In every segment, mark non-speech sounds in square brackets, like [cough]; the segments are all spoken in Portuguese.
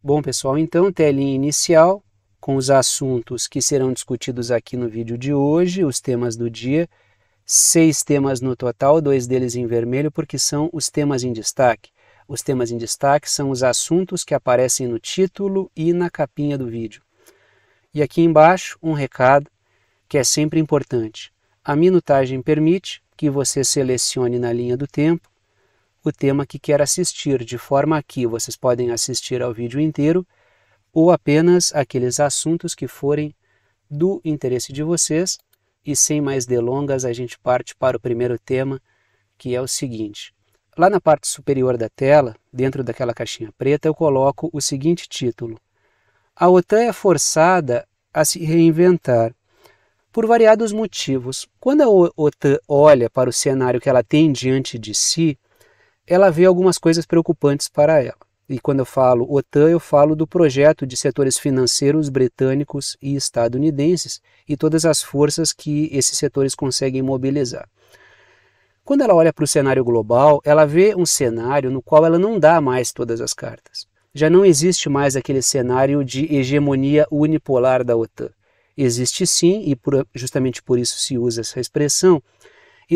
Bom, pessoal, então, telinha inicial com os assuntos que serão discutidos aqui no vídeo de hoje, os temas do dia. Seis temas no total, dois deles em vermelho, porque são os temas em destaque. Os temas em destaque são os assuntos que aparecem no título e na capinha do vídeo. E aqui embaixo, um recado que é sempre importante. A minutagem permite que você selecione na linha do tempo o tema que quer assistir, de forma que vocês podem assistir ao vídeo inteiro ou apenas aqueles assuntos que forem do interesse de vocês. E sem mais delongas, a gente parte para o primeiro tema, que é o seguinte. Lá na parte superior da tela, dentro daquela caixinha preta, eu coloco o seguinte título: A OTAN é forçada a se reinventar por variados motivos. Quando a OTAN olha para o cenário que ela tem diante de si, ela vê algumas coisas preocupantes para ela. E quando eu falo OTAN, eu falo do projeto de setores financeiros britânicos e estadunidenses e todas as forças que esses setores conseguem mobilizar. Quando ela olha para o cenário global, ela vê um cenário no qual ela não dá mais todas as cartas. Já não existe mais aquele cenário de hegemonia unipolar da OTAN. Existe sim, e por, justamente por isso se usa essa expressão,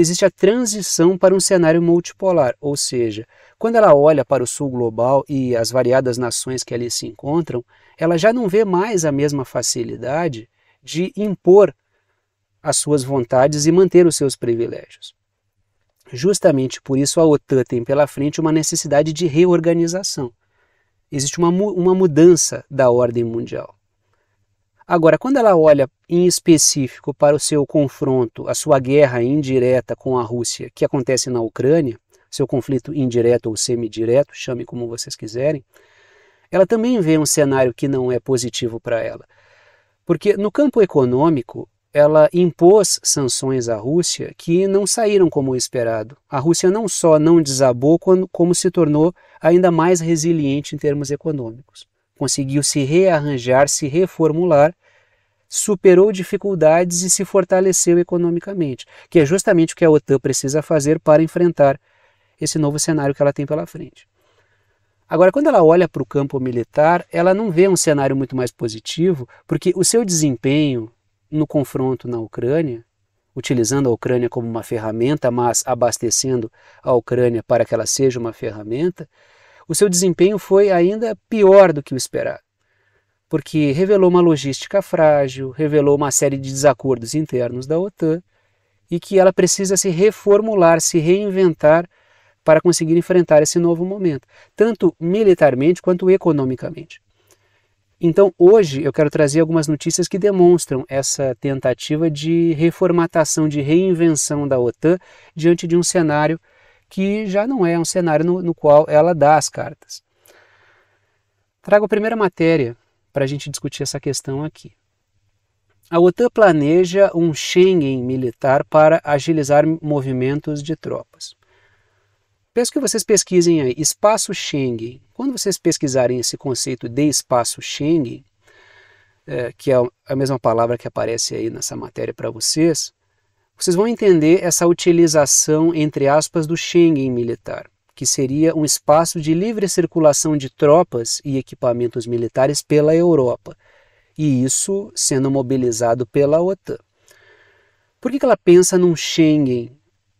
existe a transição para um cenário multipolar, ou seja, quando ela olha para o sul global e as variadas nações que ali se encontram, ela já não vê mais a mesma facilidade de impor as suas vontades e manter os seus privilégios. Justamente por isso a OTAN tem pela frente uma necessidade de reorganização. Existe uma, uma mudança da ordem mundial. Agora, quando ela olha em específico para o seu confronto, a sua guerra indireta com a Rússia, que acontece na Ucrânia, seu conflito indireto ou semidireto, chame como vocês quiserem, ela também vê um cenário que não é positivo para ela. Porque no campo econômico, ela impôs sanções à Rússia que não saíram como esperado. A Rússia não só não desabou, como se tornou ainda mais resiliente em termos econômicos conseguiu se rearranjar, se reformular, superou dificuldades e se fortaleceu economicamente, que é justamente o que a OTAN precisa fazer para enfrentar esse novo cenário que ela tem pela frente. Agora, quando ela olha para o campo militar, ela não vê um cenário muito mais positivo, porque o seu desempenho no confronto na Ucrânia, utilizando a Ucrânia como uma ferramenta, mas abastecendo a Ucrânia para que ela seja uma ferramenta, o seu desempenho foi ainda pior do que o esperado, porque revelou uma logística frágil, revelou uma série de desacordos internos da OTAN e que ela precisa se reformular, se reinventar para conseguir enfrentar esse novo momento, tanto militarmente quanto economicamente. Então, hoje eu quero trazer algumas notícias que demonstram essa tentativa de reformatação, de reinvenção da OTAN diante de um cenário que já não é um cenário no, no qual ela dá as cartas. Trago a primeira matéria para a gente discutir essa questão aqui. A OTAN planeja um Schengen militar para agilizar movimentos de tropas. Peço que vocês pesquisem aí, espaço Schengen. Quando vocês pesquisarem esse conceito de espaço Schengen, é, que é a mesma palavra que aparece aí nessa matéria para vocês, vocês vão entender essa utilização, entre aspas, do Schengen militar, que seria um espaço de livre circulação de tropas e equipamentos militares pela Europa, e isso sendo mobilizado pela OTAN. Por que, que ela pensa num Schengen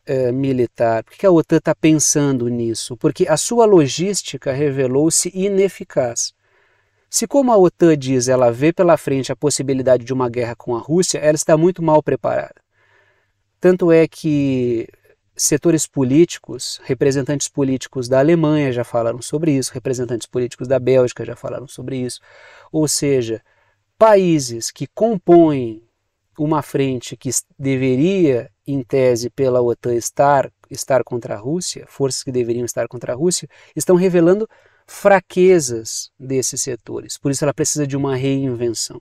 eh, militar? Por que, que a OTAN está pensando nisso? Porque a sua logística revelou-se ineficaz. Se, como a OTAN diz, ela vê pela frente a possibilidade de uma guerra com a Rússia, ela está muito mal preparada. Tanto é que setores políticos, representantes políticos da Alemanha já falaram sobre isso, representantes políticos da Bélgica já falaram sobre isso. Ou seja, países que compõem uma frente que deveria, em tese, pela OTAN estar, estar contra a Rússia, forças que deveriam estar contra a Rússia, estão revelando fraquezas desses setores. Por isso ela precisa de uma reinvenção.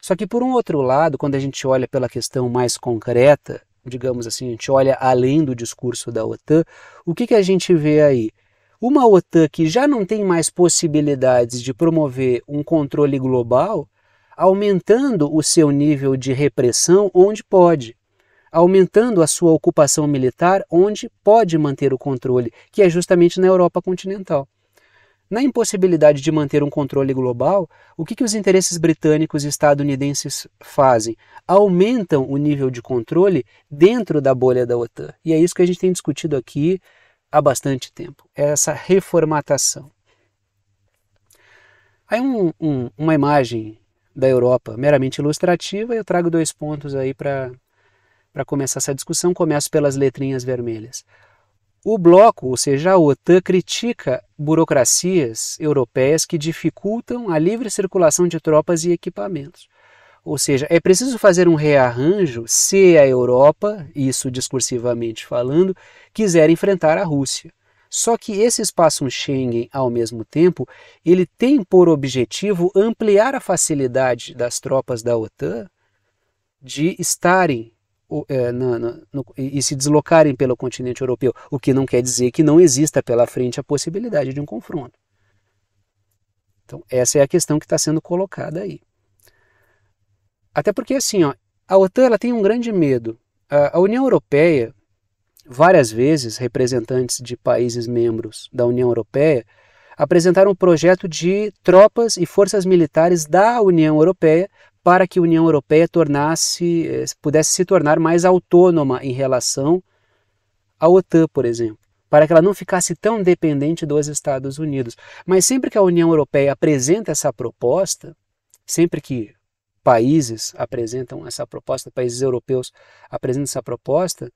Só que, por um outro lado, quando a gente olha pela questão mais concreta, digamos assim, a gente olha além do discurso da OTAN, o que, que a gente vê aí? Uma OTAN que já não tem mais possibilidades de promover um controle global, aumentando o seu nível de repressão onde pode, aumentando a sua ocupação militar onde pode manter o controle, que é justamente na Europa continental. Na impossibilidade de manter um controle global, o que, que os interesses britânicos e estadunidenses fazem? Aumentam o nível de controle dentro da bolha da OTAN. E é isso que a gente tem discutido aqui há bastante tempo: é essa reformatação. Aí, um, um, uma imagem da Europa meramente ilustrativa, eu trago dois pontos aí para começar essa discussão. Começo pelas letrinhas vermelhas. O bloco, ou seja, a OTAN, critica burocracias europeias que dificultam a livre circulação de tropas e equipamentos. Ou seja, é preciso fazer um rearranjo se a Europa, isso discursivamente falando, quiser enfrentar a Rússia. Só que esse espaço Schengen, ao mesmo tempo, ele tem por objetivo ampliar a facilidade das tropas da OTAN de estarem é, na, na, no, e se deslocarem pelo continente europeu, o que não quer dizer que não exista pela frente a possibilidade de um confronto. Então, essa é a questão que está sendo colocada aí. Até porque, assim, ó, a OTAN ela tem um grande medo. A, a União Europeia, várias vezes, representantes de países membros da União Europeia apresentaram um projeto de tropas e forças militares da União Europeia para que a União Europeia tornasse, eh, pudesse se tornar mais autônoma em relação à OTAN, por exemplo, para que ela não ficasse tão dependente dos Estados Unidos. Mas sempre que a União Europeia apresenta essa proposta, sempre que países apresentam essa proposta, países europeus apresentam essa proposta,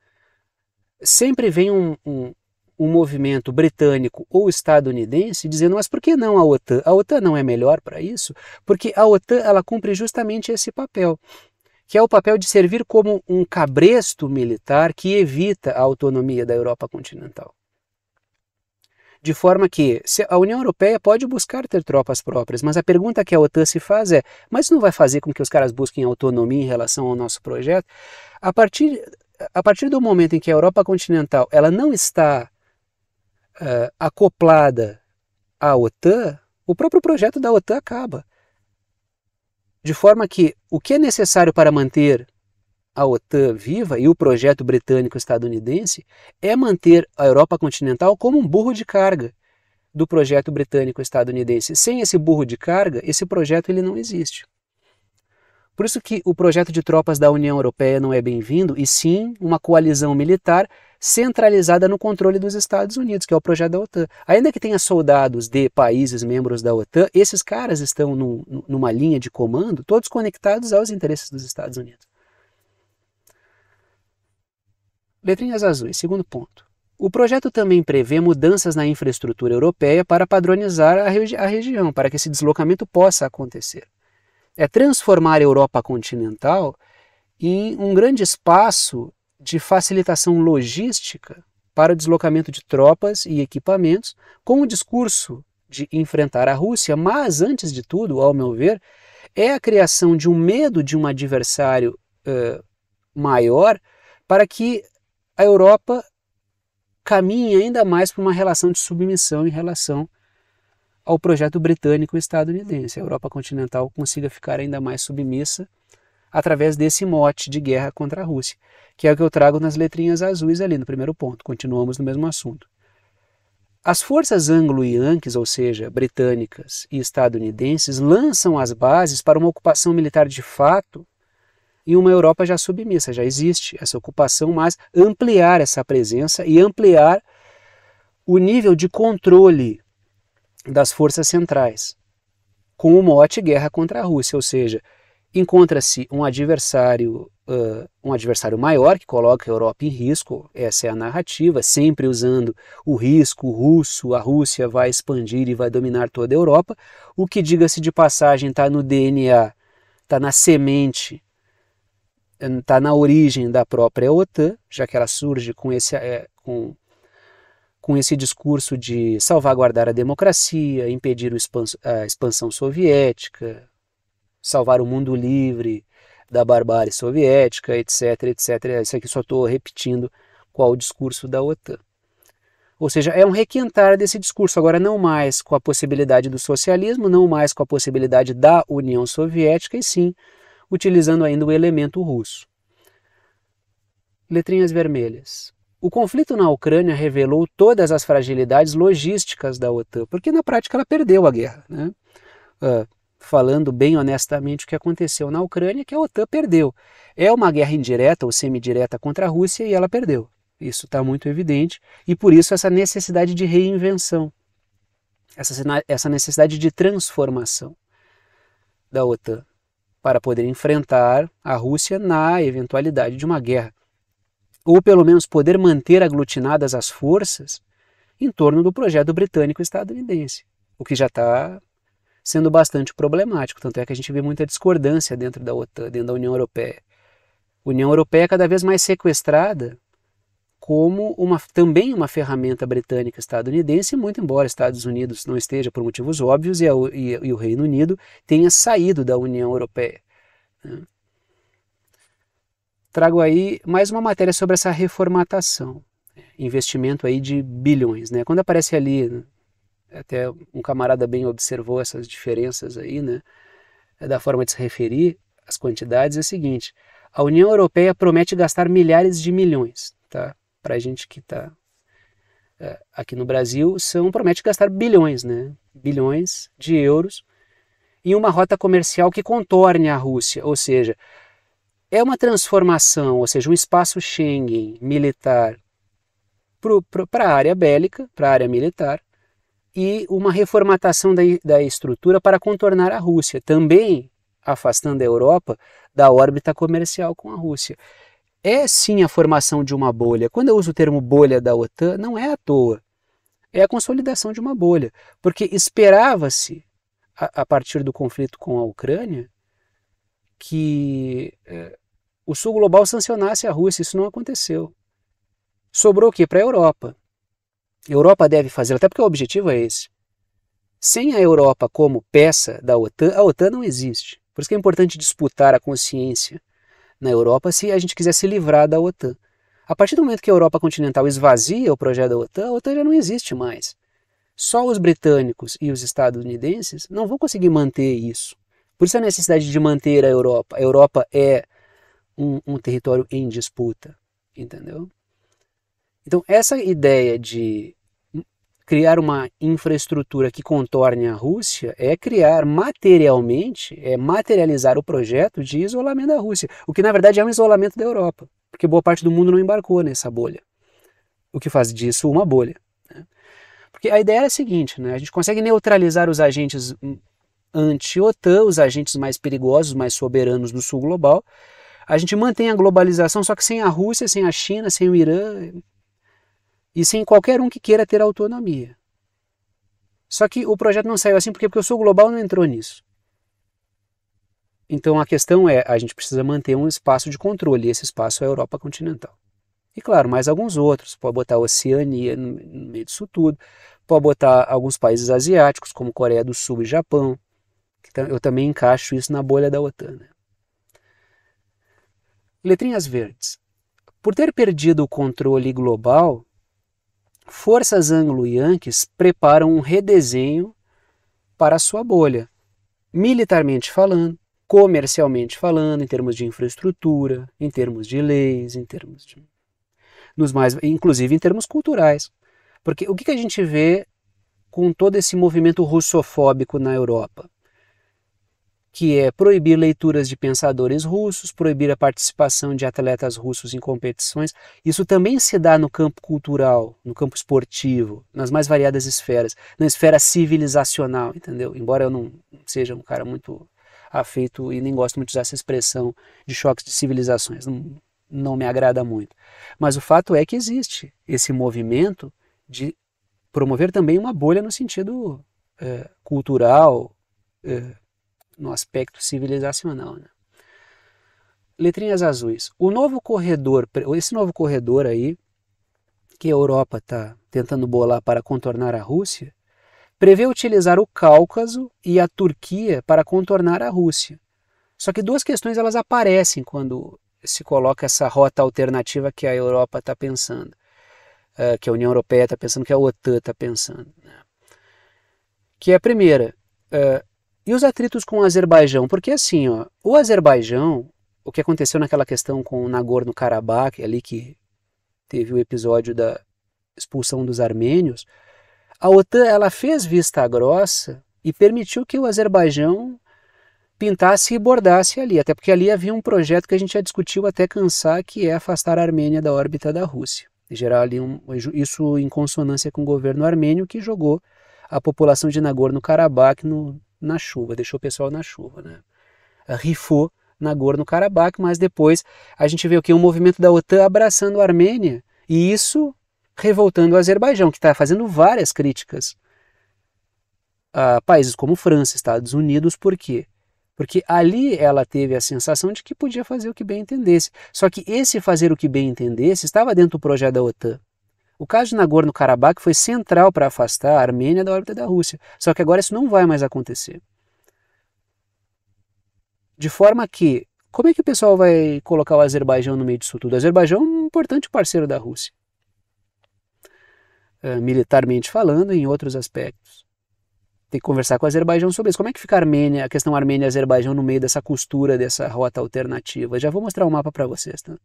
sempre vem um, um, um movimento britânico ou estadunidense dizendo, mas por que não a OTAN? A OTAN não é melhor para isso? Porque a OTAN ela cumpre justamente esse papel, que é o papel de servir como um cabresto militar que evita a autonomia da Europa continental. De forma que a União Europeia pode buscar ter tropas próprias, mas a pergunta que a OTAN se faz é: mas não vai fazer com que os caras busquem autonomia em relação ao nosso projeto? A partir, a partir do momento em que a Europa continental ela não está uh, acoplada à OTAN, o próprio projeto da OTAN acaba. De forma que o que é necessário para manter a OTAN viva e o projeto britânico-estadunidense é manter a Europa continental como um burro de carga do projeto britânico-estadunidense. Sem esse burro de carga, esse projeto ele não existe. Por isso que o projeto de tropas da União Europeia não é bem-vindo, e sim uma coalizão militar centralizada no controle dos Estados Unidos, que é o projeto da OTAN. Ainda que tenha soldados de países membros da OTAN, esses caras estão no, numa linha de comando, todos conectados aos interesses dos Estados Unidos. Letrinhas azuis, segundo ponto. O projeto também prevê mudanças na infraestrutura europeia para padronizar a, regi a região, para que esse deslocamento possa acontecer. É transformar a Europa continental em um grande espaço de facilitação logística para o deslocamento de tropas e equipamentos, com o discurso de enfrentar a Rússia, mas antes de tudo, ao meu ver, é a criação de um medo de um adversário uh, maior para que a Europa caminhe ainda mais para uma relação de submissão em relação ao projeto britânico e estadunidense. A Europa continental consiga ficar ainda mais submissa através desse mote de guerra contra a Rússia, que é o que eu trago nas letrinhas azuis ali no primeiro ponto. Continuamos no mesmo assunto. As forças anglo ianques ou seja, britânicas e estadunidenses, lançam as bases para uma ocupação militar de fato e uma Europa já submissa, já existe essa ocupação, mas ampliar essa presença e ampliar o nível de controle das forças centrais, com o mote guerra contra a Rússia, ou seja, encontra-se um adversário, uh, um adversário maior que coloca a Europa em risco, essa é a narrativa, sempre usando o risco russo, a Rússia vai expandir e vai dominar toda a Europa, o que, diga-se de passagem, está no DNA, está na semente, está na origem da própria OTAN, já que ela surge com esse, é, com, com esse discurso de salvaguardar a democracia, impedir a expansão soviética, salvar o mundo livre da barbárie soviética, etc, etc. Isso aqui só estou repetindo qual o discurso da OTAN. Ou seja, é um requentar desse discurso, agora não mais com a possibilidade do socialismo, não mais com a possibilidade da União Soviética, e sim utilizando ainda o elemento russo. Letrinhas vermelhas. O conflito na Ucrânia revelou todas as fragilidades logísticas da OTAN, porque na prática ela perdeu a guerra. Né? Ah, falando bem honestamente o que aconteceu na Ucrânia, que a OTAN perdeu. É uma guerra indireta ou semidireta contra a Rússia e ela perdeu. Isso está muito evidente e por isso essa necessidade de reinvenção, essa, essa necessidade de transformação da OTAN para poder enfrentar a Rússia na eventualidade de uma guerra, ou pelo menos poder manter aglutinadas as forças em torno do projeto britânico-estadunidense, o que já está sendo bastante problemático. Tanto é que a gente vê muita discordância dentro da OTAN, dentro da União Europeia. A União Europeia é cada vez mais sequestrada como uma, também uma ferramenta britânica estadunidense, muito embora Estados Unidos não esteja por motivos óbvios e, a, e, e o Reino Unido tenha saído da União Europeia. Né. Trago aí mais uma matéria sobre essa reformatação, investimento aí de bilhões. Né? Quando aparece ali até um camarada bem observou essas diferenças aí, né? É, da forma de se referir às quantidades é o seguinte: a União Europeia promete gastar milhares de milhões, tá? Para a gente que está é, aqui no Brasil, são promete gastar bilhões, né? Bilhões de euros em uma rota comercial que contorne a Rússia, ou seja, é uma transformação, ou seja, um espaço Schengen militar para a área bélica, para a área militar, e uma reformatação da, da estrutura para contornar a Rússia, também afastando a Europa da órbita comercial com a Rússia. É sim a formação de uma bolha. Quando eu uso o termo bolha da OTAN, não é à toa. É a consolidação de uma bolha. Porque esperava-se, a, a, partir do conflito com a Ucrânia, que é, o Sul Global sancionasse a Rússia. Isso não aconteceu. Sobrou o quê? Para a Europa. Europa deve fazer, até porque o objetivo é esse. Sem a Europa como peça da OTAN, a OTAN não existe. Por isso que é importante disputar a consciência na Europa se a gente quiser se livrar da OTAN. A partir do momento que a Europa continental esvazia o projeto da OTAN, a OTAN já não existe mais. Só os britânicos e os estadunidenses não vão conseguir manter isso. Por isso a necessidade de manter a Europa. A Europa é um, um território em disputa, entendeu? Então, essa ideia de criar uma infraestrutura que contorne a Rússia é criar materialmente, é materializar o projeto de isolamento da Rússia, o que na verdade é um isolamento da Europa, porque boa parte do mundo não embarcou nessa bolha, o que faz disso uma bolha. Né? Porque a ideia é a seguinte, né? a gente consegue neutralizar os agentes anti-OTAN, os agentes mais perigosos, mais soberanos do sul global, a gente mantém a globalização, só que sem a Rússia, sem a China, sem o Irã, e sem qualquer um que queira ter autonomia. Só que o projeto não saiu assim porque, porque Sul global não entrou nisso. Então a questão é, a gente precisa manter um espaço de controle, e esse espaço é a Europa continental. E claro, mais alguns outros, pode botar a Oceania no meio disso tudo, pode botar alguns países asiáticos, como Coreia do Sul e Japão, eu também encaixo isso na bolha da OTAN. Né? Letrinhas verdes. Por ter perdido o controle global, forças anglo yankees preparam um redesenho para a sua bolha, militarmente falando, comercialmente falando, em termos de infraestrutura, em termos de leis, em termos de nos mais, inclusive em termos culturais. Porque o que, que a gente vê com todo esse movimento russofóbico na Europa? que é proibir leituras de pensadores russos, proibir a participação de atletas russos em competições. Isso também se dá no campo cultural, no campo esportivo, nas mais variadas esferas, na esfera civilizacional, entendeu? Embora eu não seja um cara muito afeito e nem gosto muito de usar essa expressão de choques de civilizações, não, não me agrada muito. Mas o fato é que existe esse movimento de promover também uma bolha no sentido é, cultural, é, no aspecto civilizacional. Né? Letrinhas azuis. O novo corredor, esse novo corredor aí, que a Europa está tentando bolar para contornar a Rússia, prevê utilizar o Cáucaso e a Turquia para contornar a Rússia. Só que duas questões elas aparecem quando se coloca essa rota alternativa que a Europa está pensando, eh, que a União Europeia está pensando, que a OTAN está pensando. Né? Que é a primeira, eh, e os atritos com o Azerbaijão? Porque assim, ó, o Azerbaijão, o que aconteceu naquela questão com o Nagorno-Karabakh, ali que teve o episódio da expulsão dos armênios, a OTAN ela fez vista grossa e permitiu que o Azerbaijão pintasse e bordasse ali, até porque ali havia um projeto que a gente já discutiu até cansar, que é afastar a Armênia da órbita da Rússia. E gerar ali um, isso em consonância com o governo armênio que jogou a população de Nagorno-Karabakh no, na chuva, deixou o pessoal na chuva, né? Ah, rifou Nagorno-Karabakh, mas depois a gente vê o que? Um movimento da OTAN abraçando a Armênia, e isso revoltando o Azerbaijão, que está fazendo várias críticas a países como França, Estados Unidos, por quê? Porque ali ela teve a sensação de que podia fazer o que bem entendesse. Só que esse fazer o que bem entendesse estava dentro do projeto da OTAN. O caso de Nagorno-Karabakh foi central para afastar a Armênia da órbita da Rússia, só que agora isso não vai mais acontecer. De forma que, como é que o pessoal vai colocar o Azerbaijão no meio disso tudo? O Azerbaijão é um importante parceiro da Rússia, é, militarmente falando e em outros aspectos. Tem que conversar com o Azerbaijão sobre isso. Como é que fica a, Armênia, a questão Armênia e Azerbaijão no meio dessa costura, dessa rota alternativa? Já vou mostrar o um mapa para vocês. Tá?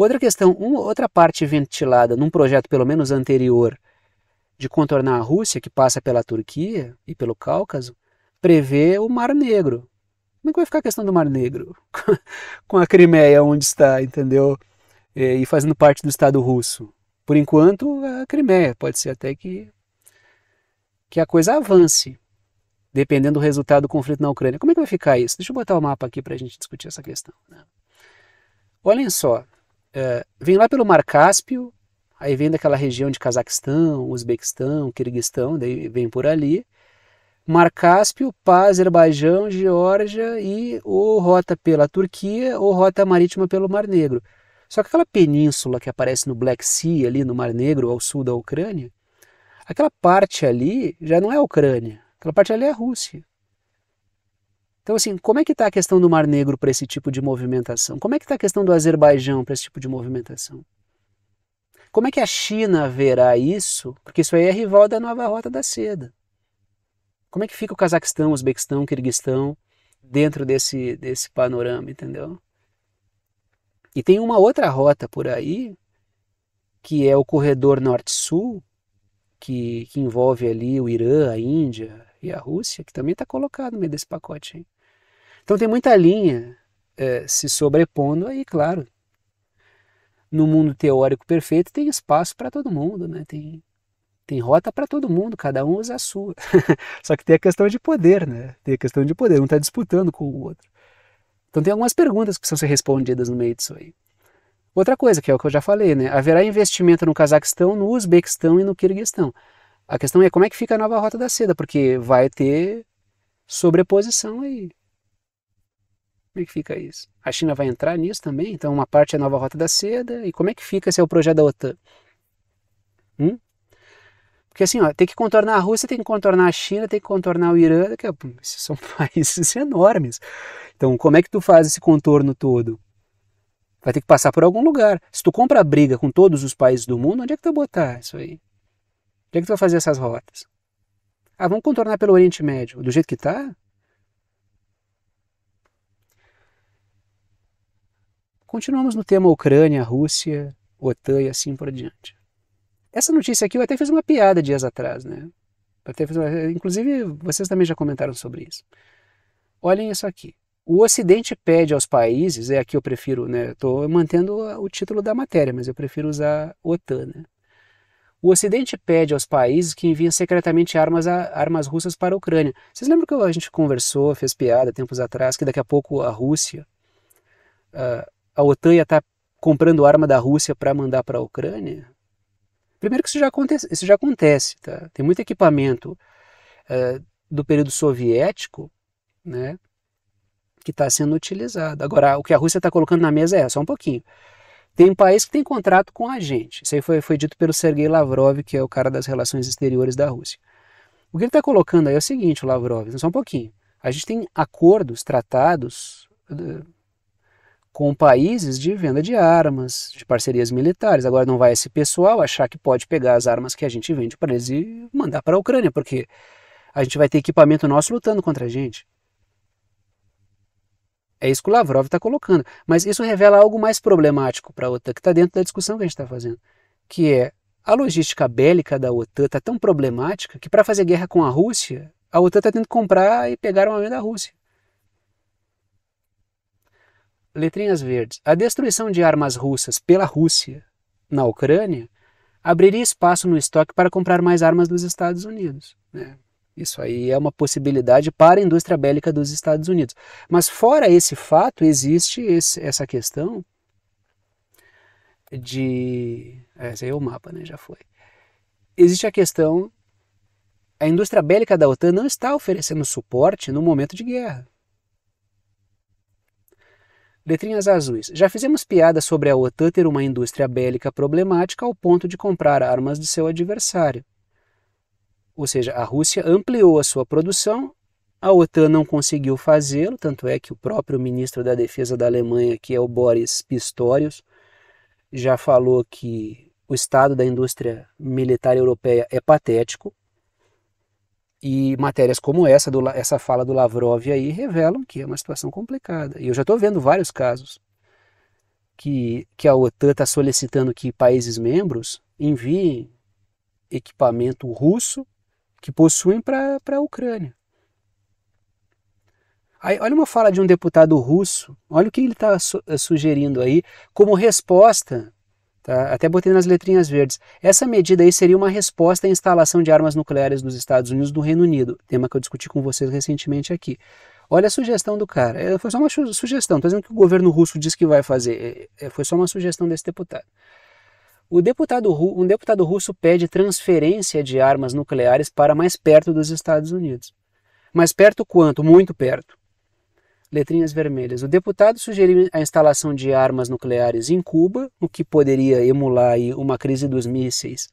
Outra questão, uma, outra parte ventilada num projeto pelo menos anterior de contornar a Rússia, que passa pela Turquia e pelo Cáucaso, prevê o Mar Negro. Como é que vai ficar a questão do Mar Negro? [laughs] Com a Crimeia onde está, entendeu? É, e fazendo parte do Estado russo. Por enquanto, a Crimeia. Pode ser até que, que a coisa avance, dependendo do resultado do conflito na Ucrânia. Como é que vai ficar isso? Deixa eu botar o mapa aqui para a gente discutir essa questão. Né? Olhem só, é, vem lá pelo Mar Cáspio, aí vem daquela região de Cazaquistão, Uzbequistão, Quirguistão, daí vem por ali. Mar Cáspio, Azerbaijão, Geórgia e ou rota pela Turquia ou rota marítima pelo Mar Negro. Só que aquela península que aparece no Black Sea, ali no Mar Negro, ao sul da Ucrânia, aquela parte ali já não é a Ucrânia, aquela parte ali é a Rússia. Então, assim, como é que está a questão do Mar Negro para esse tipo de movimentação? Como é que está a questão do Azerbaijão para esse tipo de movimentação? Como é que a China verá isso? Porque isso aí é rival da nova rota da seda. Como é que fica o Cazaquistão, o Uzbequistão, o Quirguistão dentro desse, desse panorama, entendeu? E tem uma outra rota por aí, que é o corredor norte-sul, que, que envolve ali o Irã, a Índia e a Rússia, que também está colocado no meio desse pacote. Hein? Então tem muita linha é, se sobrepondo aí, claro. No mundo teórico perfeito tem espaço para todo mundo, né? Tem, tem rota para todo mundo, cada um usa a sua. [laughs] Só que tem a questão de poder, né? Tem a questão de poder, um está disputando com o outro. Então tem algumas perguntas que precisam ser respondidas no meio disso aí. Outra coisa, que é o que eu já falei, né? Haverá investimento no Cazaquistão, no Uzbequistão e no Quirguistão. A questão é como é que fica a nova rota da seda, porque vai ter sobreposição aí. Como é que fica isso? A China vai entrar nisso também? Então, uma parte é a nova rota da seda. E como é que fica se é o projeto da OTAN? Hum? Porque assim, ó, tem que contornar a Rússia, tem que contornar a China, tem que contornar o Irã, que [laughs] são países enormes. Então, como é que tu faz esse contorno todo? Vai ter que passar por algum lugar. Se tu compra a briga com todos os países do mundo, onde é que tu vai botar isso aí? Onde é que tu vai fazer essas rotas? Ah, vamos contornar pelo Oriente Médio. Do jeito que tá? Continuamos no tema Ucrânia, Rússia, OTAN e assim por diante. Essa notícia aqui eu até fiz uma piada dias atrás, né? Até fiz uma... Inclusive, vocês também já comentaram sobre isso. Olhem isso aqui. O Ocidente pede aos países, é aqui eu prefiro, né? Estou mantendo o título da matéria, mas eu prefiro usar OTAN, né? O Ocidente pede aos países que enviem secretamente armas, a, armas russas para a Ucrânia. Vocês lembram que a gente conversou, fez piada tempos atrás, que daqui a pouco a Rússia ah, a OTAN ia estar tá comprando arma da Rússia para mandar para a Ucrânia? Primeiro que isso já acontece, isso já acontece tá? Tem muito equipamento uh, do período soviético, né, que está sendo utilizado. Agora, o que a Rússia está colocando na mesa é só um pouquinho. Tem um país que tem contrato com a gente. Isso aí foi, foi dito pelo Sergei Lavrov, que é o cara das relações exteriores da Rússia. O que ele está colocando aí é o seguinte, Lavrov, só um pouquinho. A gente tem acordos, tratados, eh, com países de venda de armas, de parcerias militares. Agora não vai esse pessoal achar que pode pegar as armas que a gente vende para eles e mandar para a Ucrânia, porque a gente vai ter equipamento nosso lutando contra a gente. É isso que o Lavrov está colocando. Mas isso revela algo mais problemático para a OTAN, que está dentro da discussão que a gente está fazendo, que é a logística bélica da OTAN está tão problemática que para fazer guerra com a Rússia, a OTAN está tendo que comprar e pegar uma venda da Rússia letrinhas verdes. A destruição de armas russas pela Rússia na Ucrânia abriria espaço no estoque para comprar mais armas dos Estados Unidos. Né? Isso aí é uma possibilidade para a indústria bélica dos Estados Unidos. Mas fora esse fato, existe esse, essa questão de... É, esse aí é o mapa, né? Já foi. Existe a questão... A indústria bélica da OTAN não está oferecendo suporte no momento de guerra. Letrinhas azuis. Já fizemos piada sobre a OTAN ter uma indústria bélica problemática ao ponto de comprar armas de seu adversário. Ou seja, a Rússia ampliou a sua produção, a OTAN não conseguiu fazê-lo, tanto é que o próprio ministro da Defesa da Alemanha, que é o Boris Pistorius, já falou que o estado da indústria militar europeia é patético, e matérias como essa, do, essa fala do Lavrov aí, revelam que é uma situação complicada. E eu já estou vendo vários casos que, que a OTAN está solicitando que países membros enviem equipamento russo que possuem para a Ucrânia. Aí, olha uma fala de um deputado russo, olha o que ele está su eh, sugerindo aí como resposta Tá? Até botei nas letrinhas verdes. Essa medida aí seria uma resposta à instalação de armas nucleares dos Estados Unidos do Reino Unido, tema que eu discuti com vocês recentemente aqui. Olha a sugestão do cara. É, foi só uma sugestão. Estou dizendo que o governo russo diz que vai fazer. É, é, foi só uma sugestão desse deputado. O deputado, um deputado russo pede transferência de armas nucleares para mais perto dos Estados Unidos. Mais perto quanto? Muito perto letrinhas vermelhas. O deputado sugeriu a instalação de armas nucleares em Cuba, o que poderia emular uma crise dos mísseis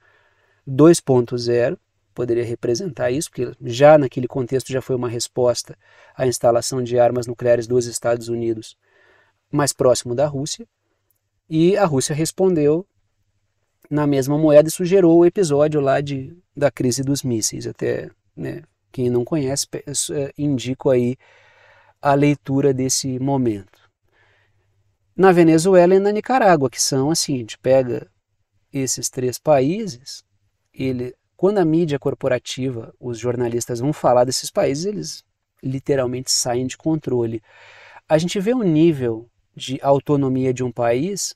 2.0, poderia representar isso, porque já naquele contexto já foi uma resposta à instalação de armas nucleares dos Estados Unidos mais próximo da Rússia. E a Rússia respondeu na mesma moeda, e sugerou o episódio lá de, da crise dos mísseis. Até né, quem não conhece, é, é, indico aí a leitura desse momento. Na Venezuela e na Nicarágua, que são assim, a gente pega esses três países, ele, quando a mídia corporativa, os jornalistas vão falar desses países, eles literalmente saem de controle. A gente vê o um nível de autonomia de um país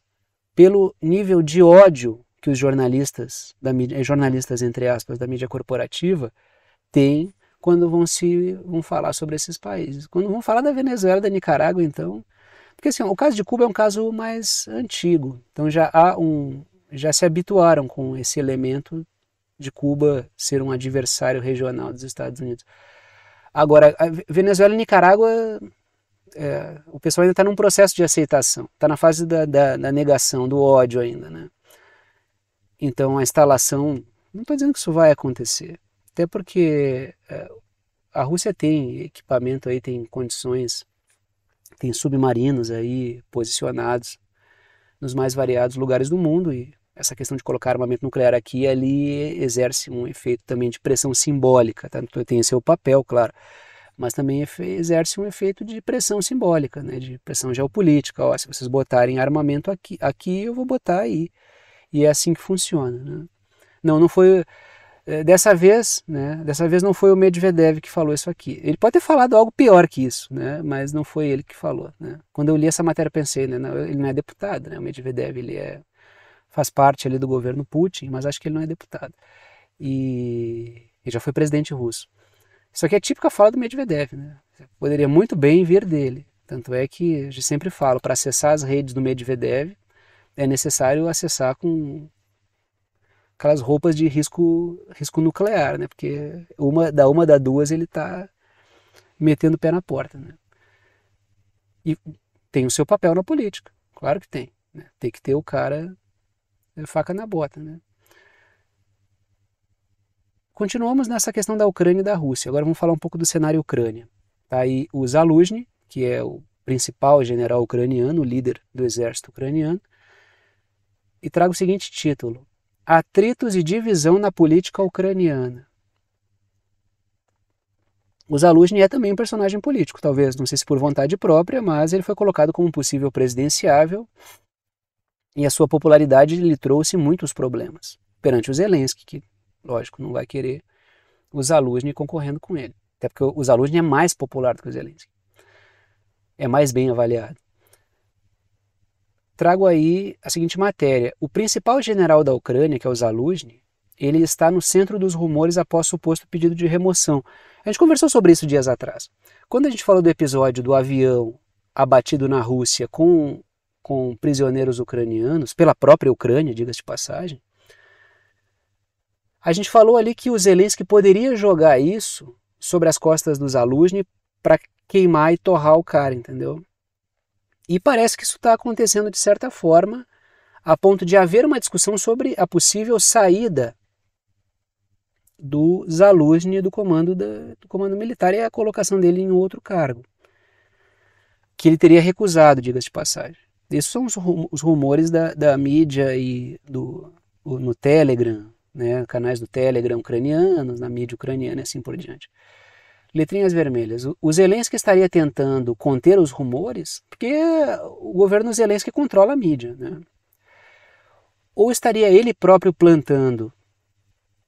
pelo nível de ódio que os jornalistas, da mídia, jornalistas entre aspas, da mídia corporativa, têm quando vão se vão falar sobre esses países. Quando vão falar da Venezuela, da Nicarágua, então, porque assim, o caso de Cuba é um caso mais antigo. Então já há um já se habituaram com esse elemento de Cuba ser um adversário regional dos Estados Unidos. Agora, Venezuela e Nicarágua, é, o pessoal ainda está num processo de aceitação, está na fase da, da, da, negação, do ódio ainda, né? Então a instalação, não estou dizendo que isso vai acontecer, até porque é, a Rússia tem equipamento aí, tem condições, tem submarinos aí posicionados nos mais variados lugares do mundo e essa questão de colocar armamento nuclear aqui e ali exerce um efeito também de pressão simbólica, tá? Então, tem seu é papel, claro, mas também exerce um efeito de pressão simbólica, né? de pressão geopolítica. Ó, se vocês botarem armamento aqui, aqui eu vou botar aí. E é assim que funciona. Né? Não, não foi é, dessa vez, né, dessa vez não foi o Medvedev que falou isso aqui. Ele pode ter falado algo pior que isso, né, mas não foi ele que falou. Né. Quando eu li essa matéria, pensei, né, não, ele não é deputado, né, o Medvedev ele é, faz parte ali do governo Putin, mas acho que ele não é deputado. E ele já foi presidente russo. Isso aqui é típica fala do Medvedev, né? poderia muito bem vir dele. Tanto é que eu sempre falo, para acessar as redes do Medvedev, é necessário acessar com aquelas roupas de risco, risco nuclear, né? Porque uma da uma da duas ele está metendo o pé na porta, né? E tem o seu papel na política, claro que tem. Né? Tem que ter o cara é, faca na bota, né? Continuamos nessa questão da Ucrânia e da Rússia. Agora vamos falar um pouco do cenário Ucrânia. Tá aí o Zaluzny, que é o principal general ucraniano, o líder do exército ucraniano, e traga o seguinte título: atritos e divisão na política ucraniana. O Zaluzny é também um personagem político, talvez, não sei se por vontade própria, mas ele foi colocado como possível presidenciável e a sua popularidade lhe trouxe muitos problemas perante o Zelensky, que, lógico, não vai querer o Zaluzny concorrendo com ele. Até porque o Zaluzny é mais popular do que o Zelensky. É mais bem avaliado trago aí a seguinte matéria. O principal general da Ucrânia, que é o Zaluzny, ele está no centro dos rumores após suposto pedido de remoção. A gente conversou sobre isso dias atrás. Quando a gente falou do episódio do avião abatido na Rússia com, com prisioneiros ucranianos, pela própria Ucrânia, diga-se de passagem, a gente falou ali que o Zelensky poderia jogar isso sobre as costas do Zaluzny para queimar e torrar o cara, entendeu? E parece que isso está acontecendo de certa forma, a ponto de haver uma discussão sobre a possível saída do Zaluzny do comando, da, do comando militar e a colocação dele em outro cargo, que ele teria recusado, diga-se de passagem. Esses são os rumores da, da mídia e do, no Telegram, né, canais do Telegram ucranianos, na mídia ucraniana e assim por diante letrinhas vermelhas. O Zelensky estaria tentando conter os rumores, porque o governo Zelensky controla a mídia. Né? Ou estaria ele próprio plantando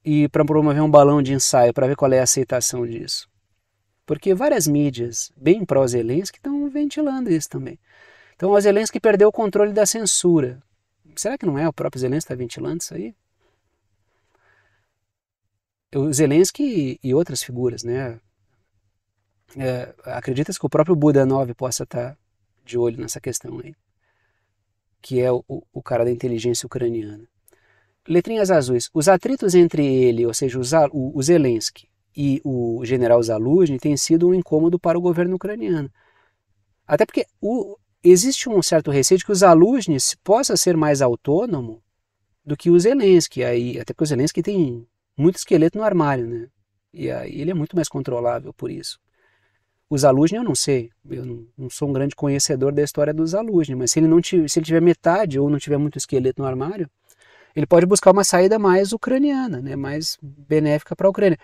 e para promover um balão de ensaio para ver qual é a aceitação disso? Porque várias mídias bem pró-Zelensky estão ventilando isso também. Então o Zelensky perdeu o controle da censura. Será que não é o próprio Zelensky que está ventilando isso aí? o Zelensky e outras figuras, né? É, se que o próprio Buda 9 possa estar de olho nessa questão aí? Que é o, o cara da inteligência ucraniana. Letrinhas azuis. Os atritos entre ele, ou seja, o, o Zelensky e o general Zaluzny, têm sido um incômodo para o governo ucraniano. Até porque o, existe um certo receio de que o Zaluzny possa ser mais autônomo do que o Zelensky. Aí, até porque o Zelensky tem muito esqueleto no armário, né? E aí ele é muito mais controlável por isso os alúgenes, eu não sei, eu não, não, sou um grande conhecedor da história dos alúgenes, mas se ele, não tiver, se ele tiver metade ou não tiver muito esqueleto no armário, ele pode buscar uma saída mais ucraniana, né, mais benéfica para a Ucrânia.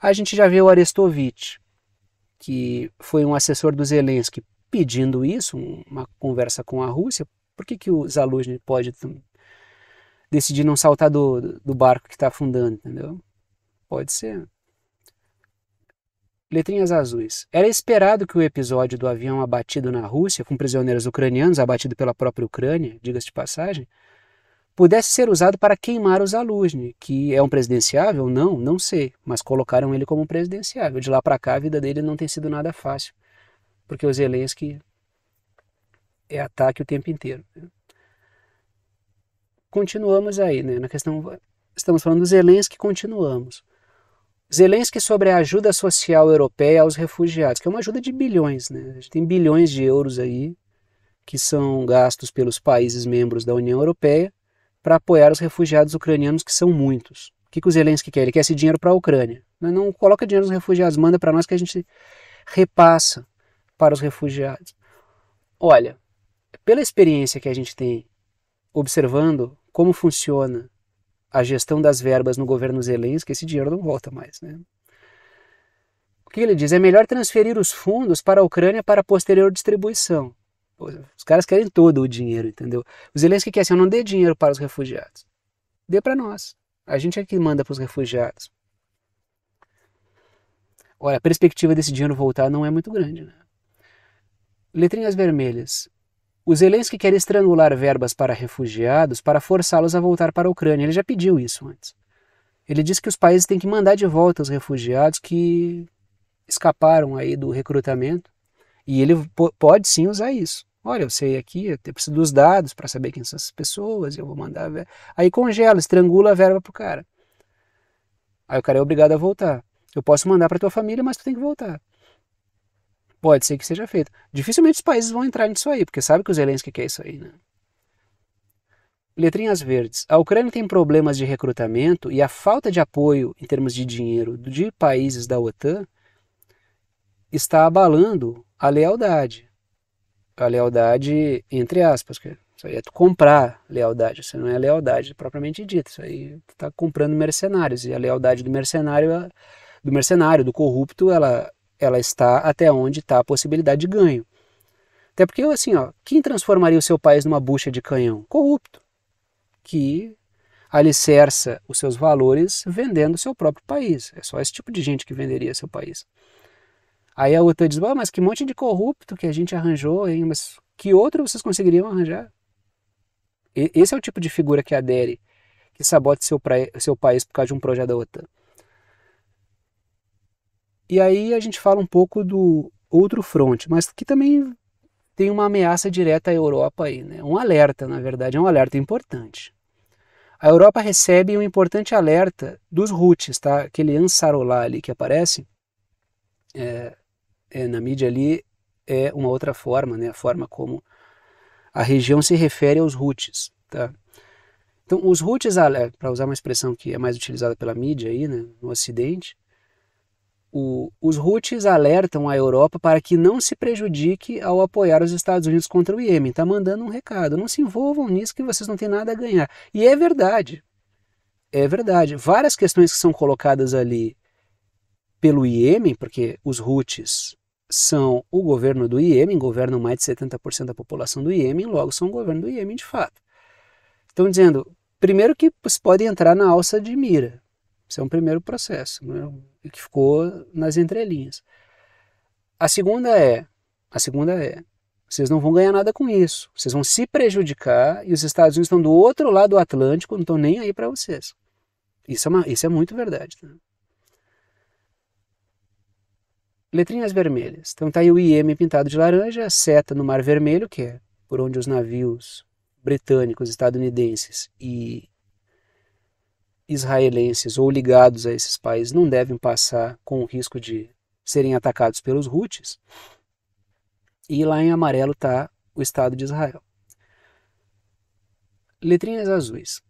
A gente já viu o Arestovitch, que foi um assessor do Zelensky, pedindo isso, uma conversa com a Rússia. Por que, que o Zaluzny pode decidir não saltar do, do barco que está afundando, entendeu? Pode ser. Letrinhas azuis. Era esperado que o episódio do avião abatido na Rússia, com prisioneiros ucranianos, abatido pela própria Ucrânia, diga-se de passagem, pudesse ser usado para queimar os Zaluzny, que é um presidenciável? Não, não sei, mas colocaram ele como presidenciável. De lá para cá, a vida dele não tem sido nada fácil, porque o Zelensky é ataque o tempo inteiro. Né? Continuamos aí, né? Na questão, estamos falando do Zelensky, continuamos. Zelensky é sobre a ajuda social europeia aos refugiados, que é uma ajuda de bilhões, né? A gente tem bilhões de euros aí que são gastos pelos países membros da União Europeia para apoiar os refugiados ucranianos, que são muitos. O que, que o Zelensky quer? Ele quer esse dinheiro para a Ucrânia. Não coloca dinheiro nos refugiados, manda para nós que a gente repassa para os refugiados. Olha, pela experiência que a gente tem observando como funciona a gestão das verbas no governo Zelensky, esse dinheiro não volta mais. Né? O que ele diz? É melhor transferir os fundos para a Ucrânia para posterior distribuição. Os caras querem todo o dinheiro, entendeu? O Zelensky quer assim, não dê dinheiro para os refugiados. Dê para nós. A gente é que manda para os refugiados. Olha, a perspectiva desse dinheiro voltar não é muito grande, né? Letrinhas vermelhas. O Zelensky quer estrangular verbas para refugiados para forçá-los a voltar para a Ucrânia. Ele já pediu isso antes. Ele disse que os países têm que mandar de volta os refugiados que escaparam aí do recrutamento. E ele pode sim usar isso. Olha, eu sei aqui, eu preciso dos dados para saber quem são essas pessoas, eu vou mandar. Aí congela, estrangula a verba pro cara. Aí o cara é obrigado a voltar. Eu posso mandar para tua família, mas tu tem que voltar. Pode ser que seja feito. Dificilmente os países vão entrar nisso aí, porque sabe que os Zelensky quer isso aí, né? Letrinhas verdes. A Ucrânia tem problemas de recrutamento e a falta de apoio em termos de dinheiro de países da OTAN está abalando a lealdade. A lealdade, entre aspas, que isso aí é tu comprar lealdade, isso não é lealdade propriamente dita, isso aí tu tá comprando mercenários, e a lealdade do mercenário, é, do mercenário, do corrupto, ela ela está até onde está a possibilidade de ganho. Até porque, assim, ó, quem transformaria o seu país numa bucha de canhão? Corrupto, que alicerça os seus valores vendendo o seu próprio país. É só esse tipo de gente que venderia seu país. Aí a outra diz, ah, mas que monte de corrupto que a gente arranjou, hein? mas que outro vocês conseguiriam arranjar? E, esse é o tipo de figura que adere, que sabote seu, pra... seu país por causa de um projeto da OTAN. E aí a gente fala um pouco do outro fronte, mas que também tem uma ameaça direta à Europa aí, né? Um alerta, na verdade, é um alerta importante. A Europa recebe um importante alerta dos Houthis, tá? Aquele ansarolá ali que aparece é, é, na mídia ali é uma outra forma, né? A forma como a região se refere aos Houthis, tá? Então, os Houthis, é, para usar uma expressão que é mais utilizada pela mídia aí, né, no Ocidente, o, os Houthis alertam a Europa para que não se prejudique ao apoiar os Estados Unidos contra o Iêmen. Está mandando um recado. Não se envolvam nisso que vocês não têm nada a ganhar. E é verdade. É verdade. Várias questões que são colocadas ali pelo Iêmen, porque os Houthis são o governo do Iêmen, governam mais de 70% da população do Iêmen, logo são o governo do Iêmen de fato. Estão dizendo, primeiro que se pode entrar na alça de mira. Isso é um primeiro processo. não é? que ficou nas entrelinhas. A segunda é, a segunda é, vocês não vão ganhar nada com isso. Vocês vão se prejudicar e os Estados Unidos estão do outro lado do Atlântico, não estão nem aí para vocês. Isso é, uma, isso é muito verdade. Né? Letrinhas vermelhas. Então tá aí o IM pintado de laranja, a seta no Mar Vermelho, que é por onde os navios britânicos, estadunidenses e israelenses ou ligados a esses países não devem passar com o risco de serem atacados pelos Houthis. E lá em amarelo está o Estado de Israel. Letrinhas azuis.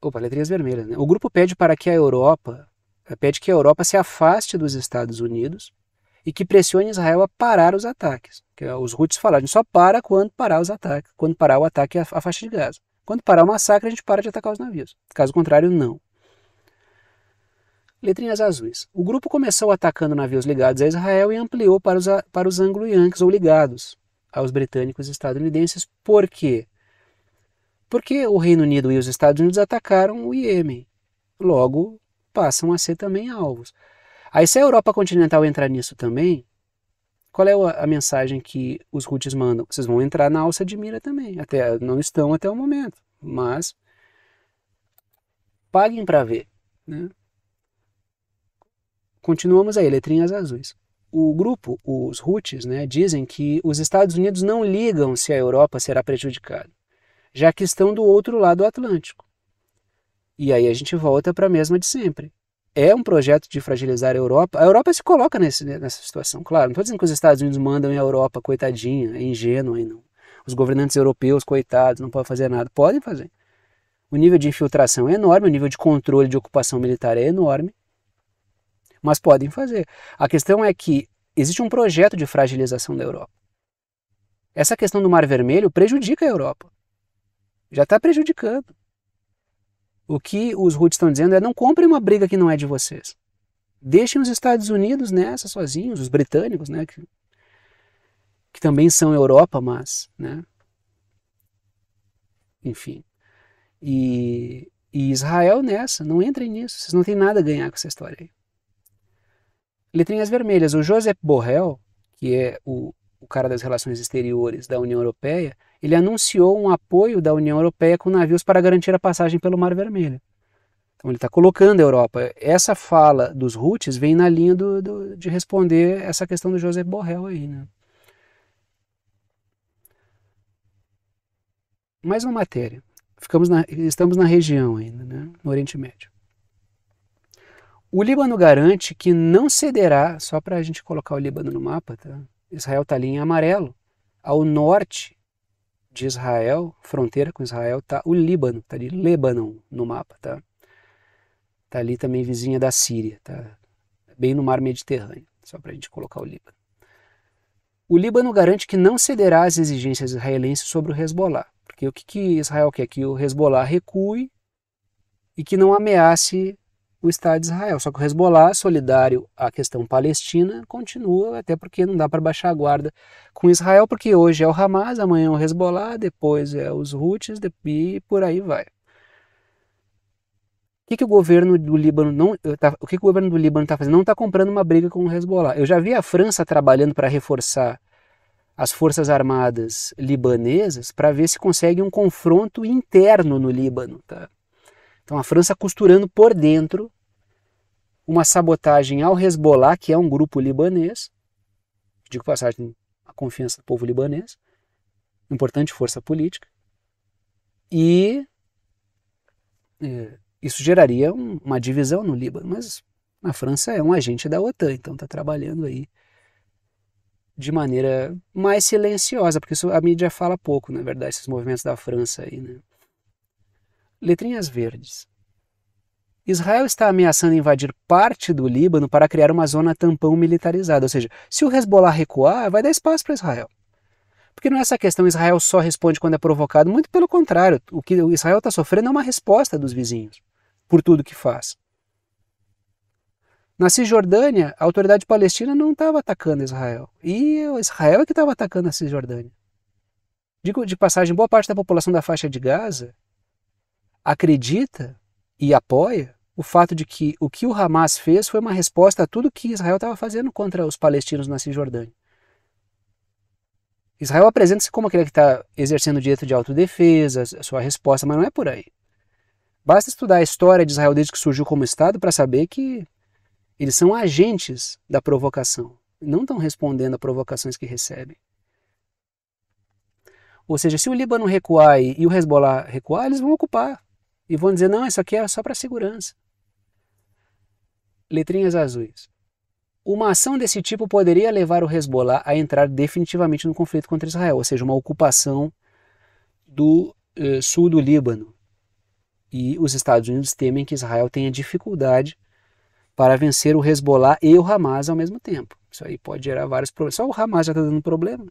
Opa, letrinhas vermelhas. Né? O grupo pede para que a Europa eh, pede que a Europa se afaste dos Estados Unidos e que pressione Israel a parar os ataques. Que os Houthis falaram, só para quando parar os ataques, quando parar o ataque à faixa de Gaza. Quando parar o massacre, a gente para de atacar os navios. Caso contrário, não. Letrinhas azuis. O grupo começou atacando navios ligados a Israel e ampliou para os, para os anglo-yankees ou ligados aos britânicos e estadunidenses. Por quê? Porque o Reino Unido e os Estados Unidos atacaram o Iêmen. Logo, passam a ser também alvos. Aí se a Europa continental entrar nisso também, qual é a mensagem que os Houthis mandam? Vocês vão entrar na alça de mira também. Até não estão até o momento, mas paguem para ver. Né? Continuamos aí, letrinhas azuis. O grupo, os Houthis, né, dizem que os Estados Unidos não ligam se a Europa será prejudicada, já que estão do outro lado do Atlântico. E aí a gente volta para a mesma de sempre é um projeto de fragilizar a Europa. A Europa se coloca nesse, nessa situação, claro. Não estou dizendo que os Estados Unidos mandam em a Europa, coitadinha, é ingênua, Os governantes europeus, coitados, não podem fazer nada. Podem fazer. O nível de infiltração é enorme, o nível de controle de ocupação militar é enorme, mas podem fazer. A questão é que existe um projeto de fragilização da Europa. Essa questão do Mar Vermelho prejudica a Europa. Já está prejudicando. O que os roots estão dizendo é não comprem uma briga que não é de vocês. Deixem os Estados Unidos nessa sozinhos, os britânicos, né, que, que também são Europa, mas, né, enfim. E, e Israel nessa, não entrem nisso, vocês não têm nada a ganhar com essa história aí. Letrinhas vermelhas, o Josep Borrell, que é o, o cara das relações exteriores da União Europeia, ele anunciou um apoio da União Europeia com navios para garantir a passagem pelo Mar Vermelho. Então ele está colocando a Europa. Essa fala dos Houthis vem na linha do, do, de responder essa questão do José Borrell aí, né? Mais uma matéria. Ficamos na, estamos na região ainda, né? no Oriente Médio. O Líbano garante que não cederá, só para a gente colocar o Líbano no mapa, tá? Israel está ali em amarelo, ao norte de Israel, fronteira com Israel, está o Líbano, está ali Lebanon no mapa, tá? Está ali também vizinha da Síria, tá? Bem no mar Mediterrâneo, só para a gente colocar o Líbano. O Líbano garante que não cederá às exigências israelenses sobre o Hezbollah, porque o que, que Israel quer? Que o Hezbollah recue e que não ameace o Estado de Israel. Só que o Hezbollah, solidário à questão palestina, continua, até porque não dá para baixar a guarda com Israel, porque hoje é o Hamas, amanhã é o Hezbollah, depois é os Houthis e por aí vai. O que, que o governo do Líbano não tá, o que, que, o governo do Líbano está fazendo? Não está comprando uma briga com o Hezbollah. Eu já vi a França trabalhando para reforçar as forças armadas libanesas para ver se consegue um confronto interno no Líbano, tá? Então a França costurando por dentro uma sabotagem ao Hezbollah, que é um grupo libanês, digo passagem, a confiança do povo libanês, importante força política, e é, isso geraria uma divisão no Líbano, mas a França é um agente da OTAN, então está trabalhando aí de maneira mais silenciosa, porque isso a mídia fala pouco, na verdade, esses movimentos da França aí, né? Letrinhas verdes. Israel está ameaçando invadir parte do Líbano para criar uma zona tampão militarizada, ou seja, se o Hezbollah recuar, vai dar espaço para Israel. Porque não é essa questão, Israel só responde quando é provocado, muito pelo contrário, o que o Israel está sofrendo é uma resposta dos vizinhos, por tudo que faz. Na Cisjordânia, a autoridade palestina não estava atacando Israel, e Israel é que estava atacando a Cisjordânia. Digo de passagem, boa parte da população da faixa de Gaza acredita e apoia o fato de que o que o Hamas fez foi uma resposta a tudo que Israel estava fazendo contra os palestinos na Cisjordânia. Israel apresenta-se como aquele que está exercendo o direito de autodefesa, sua resposta, mas não é por aí. Basta estudar a história de Israel desde que surgiu como Estado para saber que eles são agentes da provocação, não estão respondendo a provocações que recebem. Ou seja, se o Líbano recuar e, e o Hezbollah recuar, eles vão ocupar e vão dizer: não, isso aqui é só para segurança. Letrinhas azuis. Uma ação desse tipo poderia levar o Hezbollah a entrar definitivamente no conflito contra Israel, ou seja, uma ocupação do eh, sul do Líbano. E os Estados Unidos temem que Israel tenha dificuldade para vencer o Hezbollah e o Hamas ao mesmo tempo. Isso aí pode gerar vários problemas. Só o Hamas já está dando problema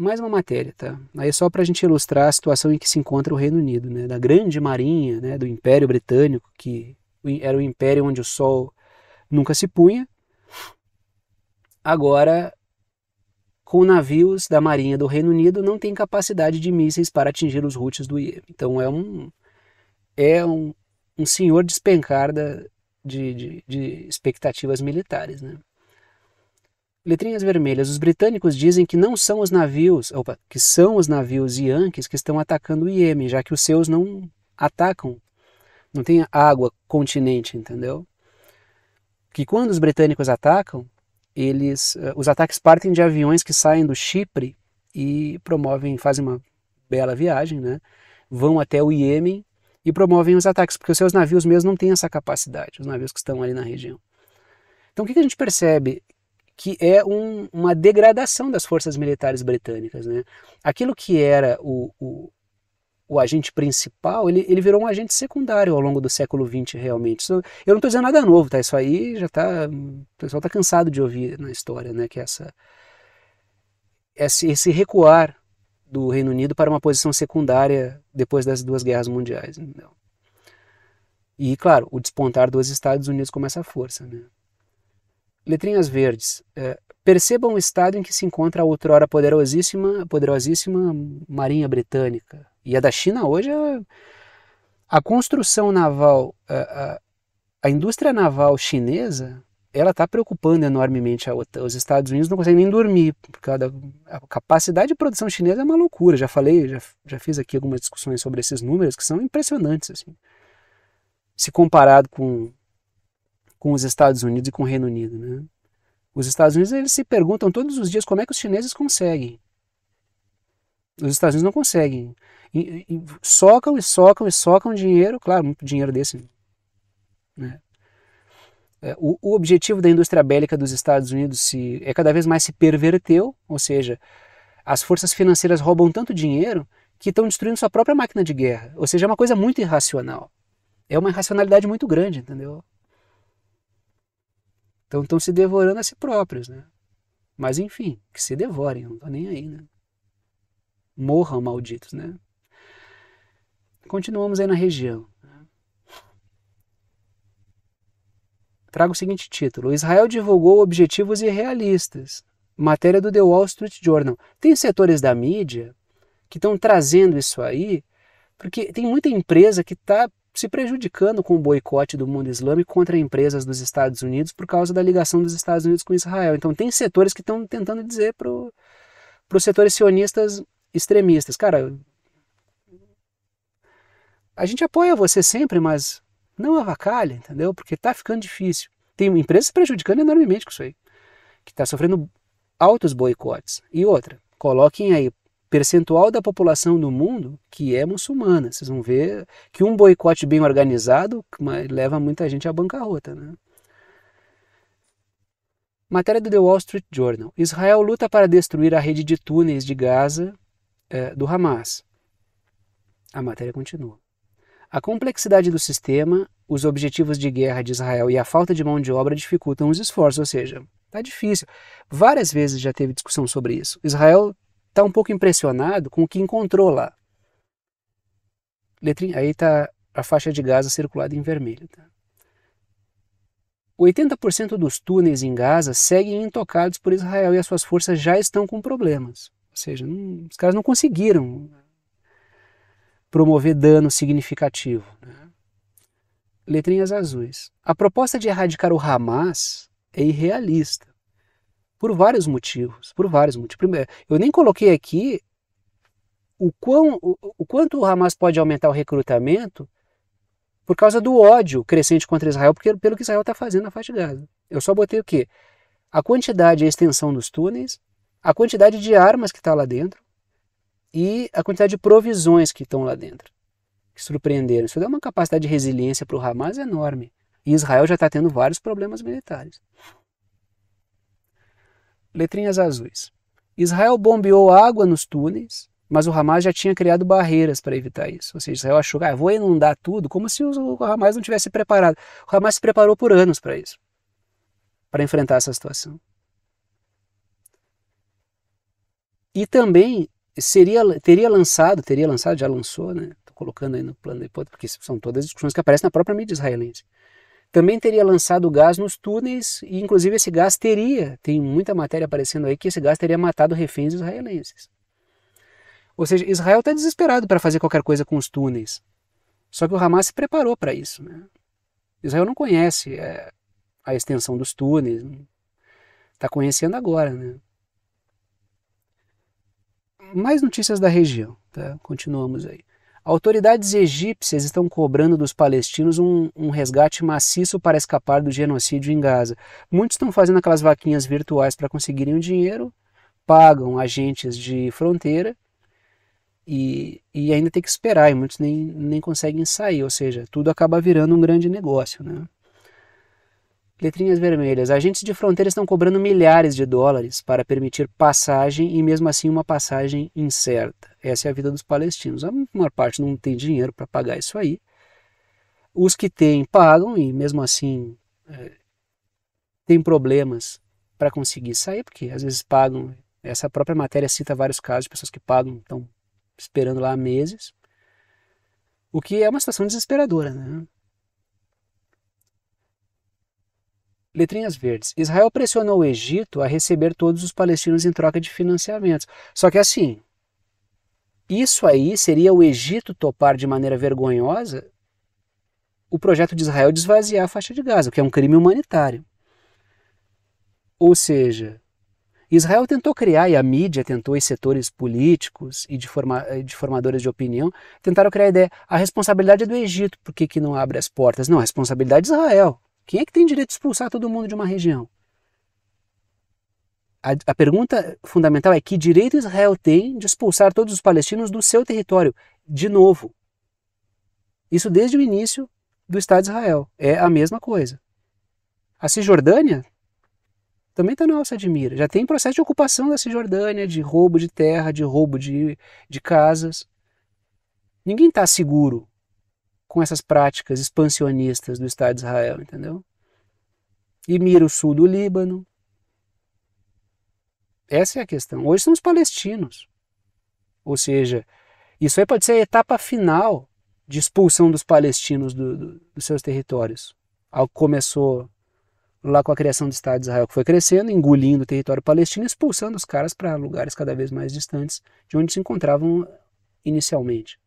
mais uma matéria, tá? Aí só para a gente ilustrar a situação em que se encontra o Reino Unido, né? Da grande marinha, né? Do Império Britânico, que era o império onde o sol nunca se punha. Agora, com navios da marinha do Reino Unido, não tem capacidade de mísseis para atingir os Houthis do Iê. Então é um é um, um senhor despencar da, de, de, de expectativas militares, né? Letrinhas vermelhas. Os britânicos dizem que não são os navios, opa, que são os navios Yankees que estão atacando o Iêmen, já que os seus não atacam, não tem água, continente, entendeu? Que quando os britânicos atacam, eles, eh, os ataques partem de aviões que saem do Chipre e promovem, fazem uma bela viagem, né? Vão até o Iêmen e promovem os ataques, porque os seus navios mesmo não têm essa capacidade, os navios que estão ali na região. Então o que, que a gente percebe? que é um, uma degradação das forças militares britânicas. Né? Aquilo que era o, o, o agente principal, ele, ele virou um agente secundário ao longo do século XX, realmente. Isso, eu não estou dizendo nada novo, tá? Isso aí já está. O pessoal está cansado de ouvir na história, né? Que é essa, esse, esse recuar do Reino Unido para uma posição secundária depois das duas guerras mundiais. Entendeu? E, claro, o despontar dos Estados Unidos como essa força. Né? Letrinhas verdes. É, percebam o estado em que se encontra a outrora poderosíssima, poderosíssima Marinha Britânica. E a da China hoje é... A construção naval, a, a, a indústria naval chinesa, ela está preocupando enormemente a OTAN. Os Estados Unidos não conseguem nem dormir, porque a capacidade de produção chinesa é uma loucura. Já falei, já, já fiz aqui algumas discussões sobre esses números que são impressionantes. Assim. Se comparado com com os Estados Unidos e com o Reino Unido. Né? Os Estados Unidos eles se perguntam todos os dias como é que os chineses conseguem. Os Estados Unidos não conseguem. E, e socam e socam e socam dinheiro, claro, muito dinheiro desse. Né? É, o, o, objetivo da indústria bélica dos Estados Unidos se, é cada vez mais se perverteu, ou seja, as forças financeiras roubam tanto dinheiro que estão destruindo sua própria máquina de guerra. Ou seja, é uma coisa muito irracional. É uma irracionalidade muito grande, entendeu? Então estão se devorando a si próprios, né? Mas enfim, que se devorem, não tô nem aí, né? Morram malditos, né? Continuamos aí na região. Trago o seguinte título: Israel divulgou objetivos irrealistas. Matéria do The Wall Street Journal. Tem setores da mídia que estão trazendo isso aí, porque tem muita empresa que está se prejudicando com o boicote do mundo islâmico contra empresas dos Estados Unidos por causa da ligação dos Estados Unidos com Israel. Então, tem setores que estão tentando dizer para os setores sionistas extremistas: cara, a gente apoia você sempre, mas não é avacalha, entendeu? Porque está ficando difícil. Tem empresas prejudicando enormemente com isso aí, que está sofrendo altos boicotes. E outra, coloquem aí percentual da população do mundo que é muçulmana. Vocês vão ver que um boicote bem organizado leva muita gente à bancarrota. Né? Matéria do The Wall Street Journal. Israel luta para destruir a rede de túneis de Gaza eh, do Hamas. A matéria continua. A complexidade do sistema, os objetivos de guerra de Israel e a falta de mão de obra dificultam os esforços, ou seja, tá difícil. Várias vezes já teve discussão sobre isso. Israel está um pouco impressionado com o que encontrou lá. Letrinha, aí está a faixa de Gaza circulada em vermelho. Tá? 80% dos túneis em Gaza seguem intocados por Israel e as suas forças já estão com problemas. Ou seja, não, os caras não conseguiram promover dano significativo. Né? Letrinhas azuis. A proposta de erradicar o Hamas é irrealista. Por vários motivos, por vários motivos. Primeiro, eu nem coloquei aqui o, quão, o, o quanto o Hamas pode aumentar o recrutamento por causa do ódio crescente contra Israel, porque, pelo que Israel está fazendo na faixa de Gaza. Eu só botei o quê? A quantidade e a extensão dos túneis, a quantidade de armas que está lá dentro e a quantidade de provisões que estão lá dentro, que surpreenderam. Isso dá uma capacidade de resiliência para o Hamas enorme. E Israel já está tendo vários problemas militares letrinhas azuis. Israel bombeou água nos túneis, mas o Hamas já tinha criado barreiras para evitar isso. Ou seja, Israel achou que ah, vou inundar tudo, como se o Hamas não tivesse preparado. O Hamas se preparou por anos para isso, para enfrentar essa situação. E também seria, teria lançado, teria lançado, já lançou, né? Estou colocando aí no plano da hipótese, porque são todas as discussões que aparecem na própria mídia israelense também teria lançado gás nos túneis e, inclusive, esse gás teria, tem muita matéria aparecendo aí, que esse gás teria matado reféns israelenses. Ou seja, Israel está desesperado para fazer qualquer coisa com os túneis. Só que o Hamas se preparou para isso. Né? Israel não conhece é, a extensão dos túneis, está conhecendo agora. Né? Mais notícias da região, tá? continuamos aí. Autoridades egípcias estão cobrando dos palestinos um, um, resgate maciço para escapar do genocídio em Gaza. Muitos estão fazendo aquelas vaquinhas virtuais para conseguirem o dinheiro, pagam agentes de fronteira e, e ainda tem que esperar, e muitos nem, nem conseguem sair, ou seja, tudo acaba virando um grande negócio. Né? Letrinhas vermelhas. Agentes de fronteira estão cobrando milhares de dólares para permitir passagem e mesmo assim uma passagem incerta. Essa é a vida dos palestinos. A maior parte não tem dinheiro para pagar isso aí. Os que têm pagam e mesmo assim é, têm problemas para conseguir sair, porque às vezes pagam. Essa própria matéria cita vários casos de pessoas que pagam, estão esperando lá há meses. O que é uma situação desesperadora, né? Letrinhas verdes. Israel pressionou o Egito a receber todos os palestinos em troca de financiamentos. Só que assim, isso aí seria o Egito topar de maneira vergonhosa o projeto de Israel de esvaziar a faixa de Gaza, o que é um crime humanitário. Ou seja, Israel tentou criar, e a mídia tentou, e setores políticos e de, forma, de formadores de opinião tentaram criar a ideia. A responsabilidade é do Egito, por que, que não abre as portas? Não, a responsabilidade é de Israel. Quem é que tem direito de expulsar todo mundo de uma região? A, a, pergunta fundamental é que direito Israel tem de expulsar todos os palestinos do seu território, de novo. Isso desde o início do Estado de Israel. É a mesma coisa. A Cisjordânia também está na alça de mira. Já tem processo de ocupação da Cisjordânia, de roubo de terra, de roubo de, de casas. Ninguém está seguro com essas práticas expansionistas do Estado de Israel, entendeu? E mira o sul do Líbano. Essa é a questão. Hoje são os palestinos. Ou seja, isso aí pode ser a etapa final de expulsão dos palestinos do, do, dos seus territórios. Algo começou lá com a criação do Estado de Israel, que foi crescendo, engolindo o território palestino, expulsando os caras para lugares cada vez mais distantes de onde se encontravam inicialmente.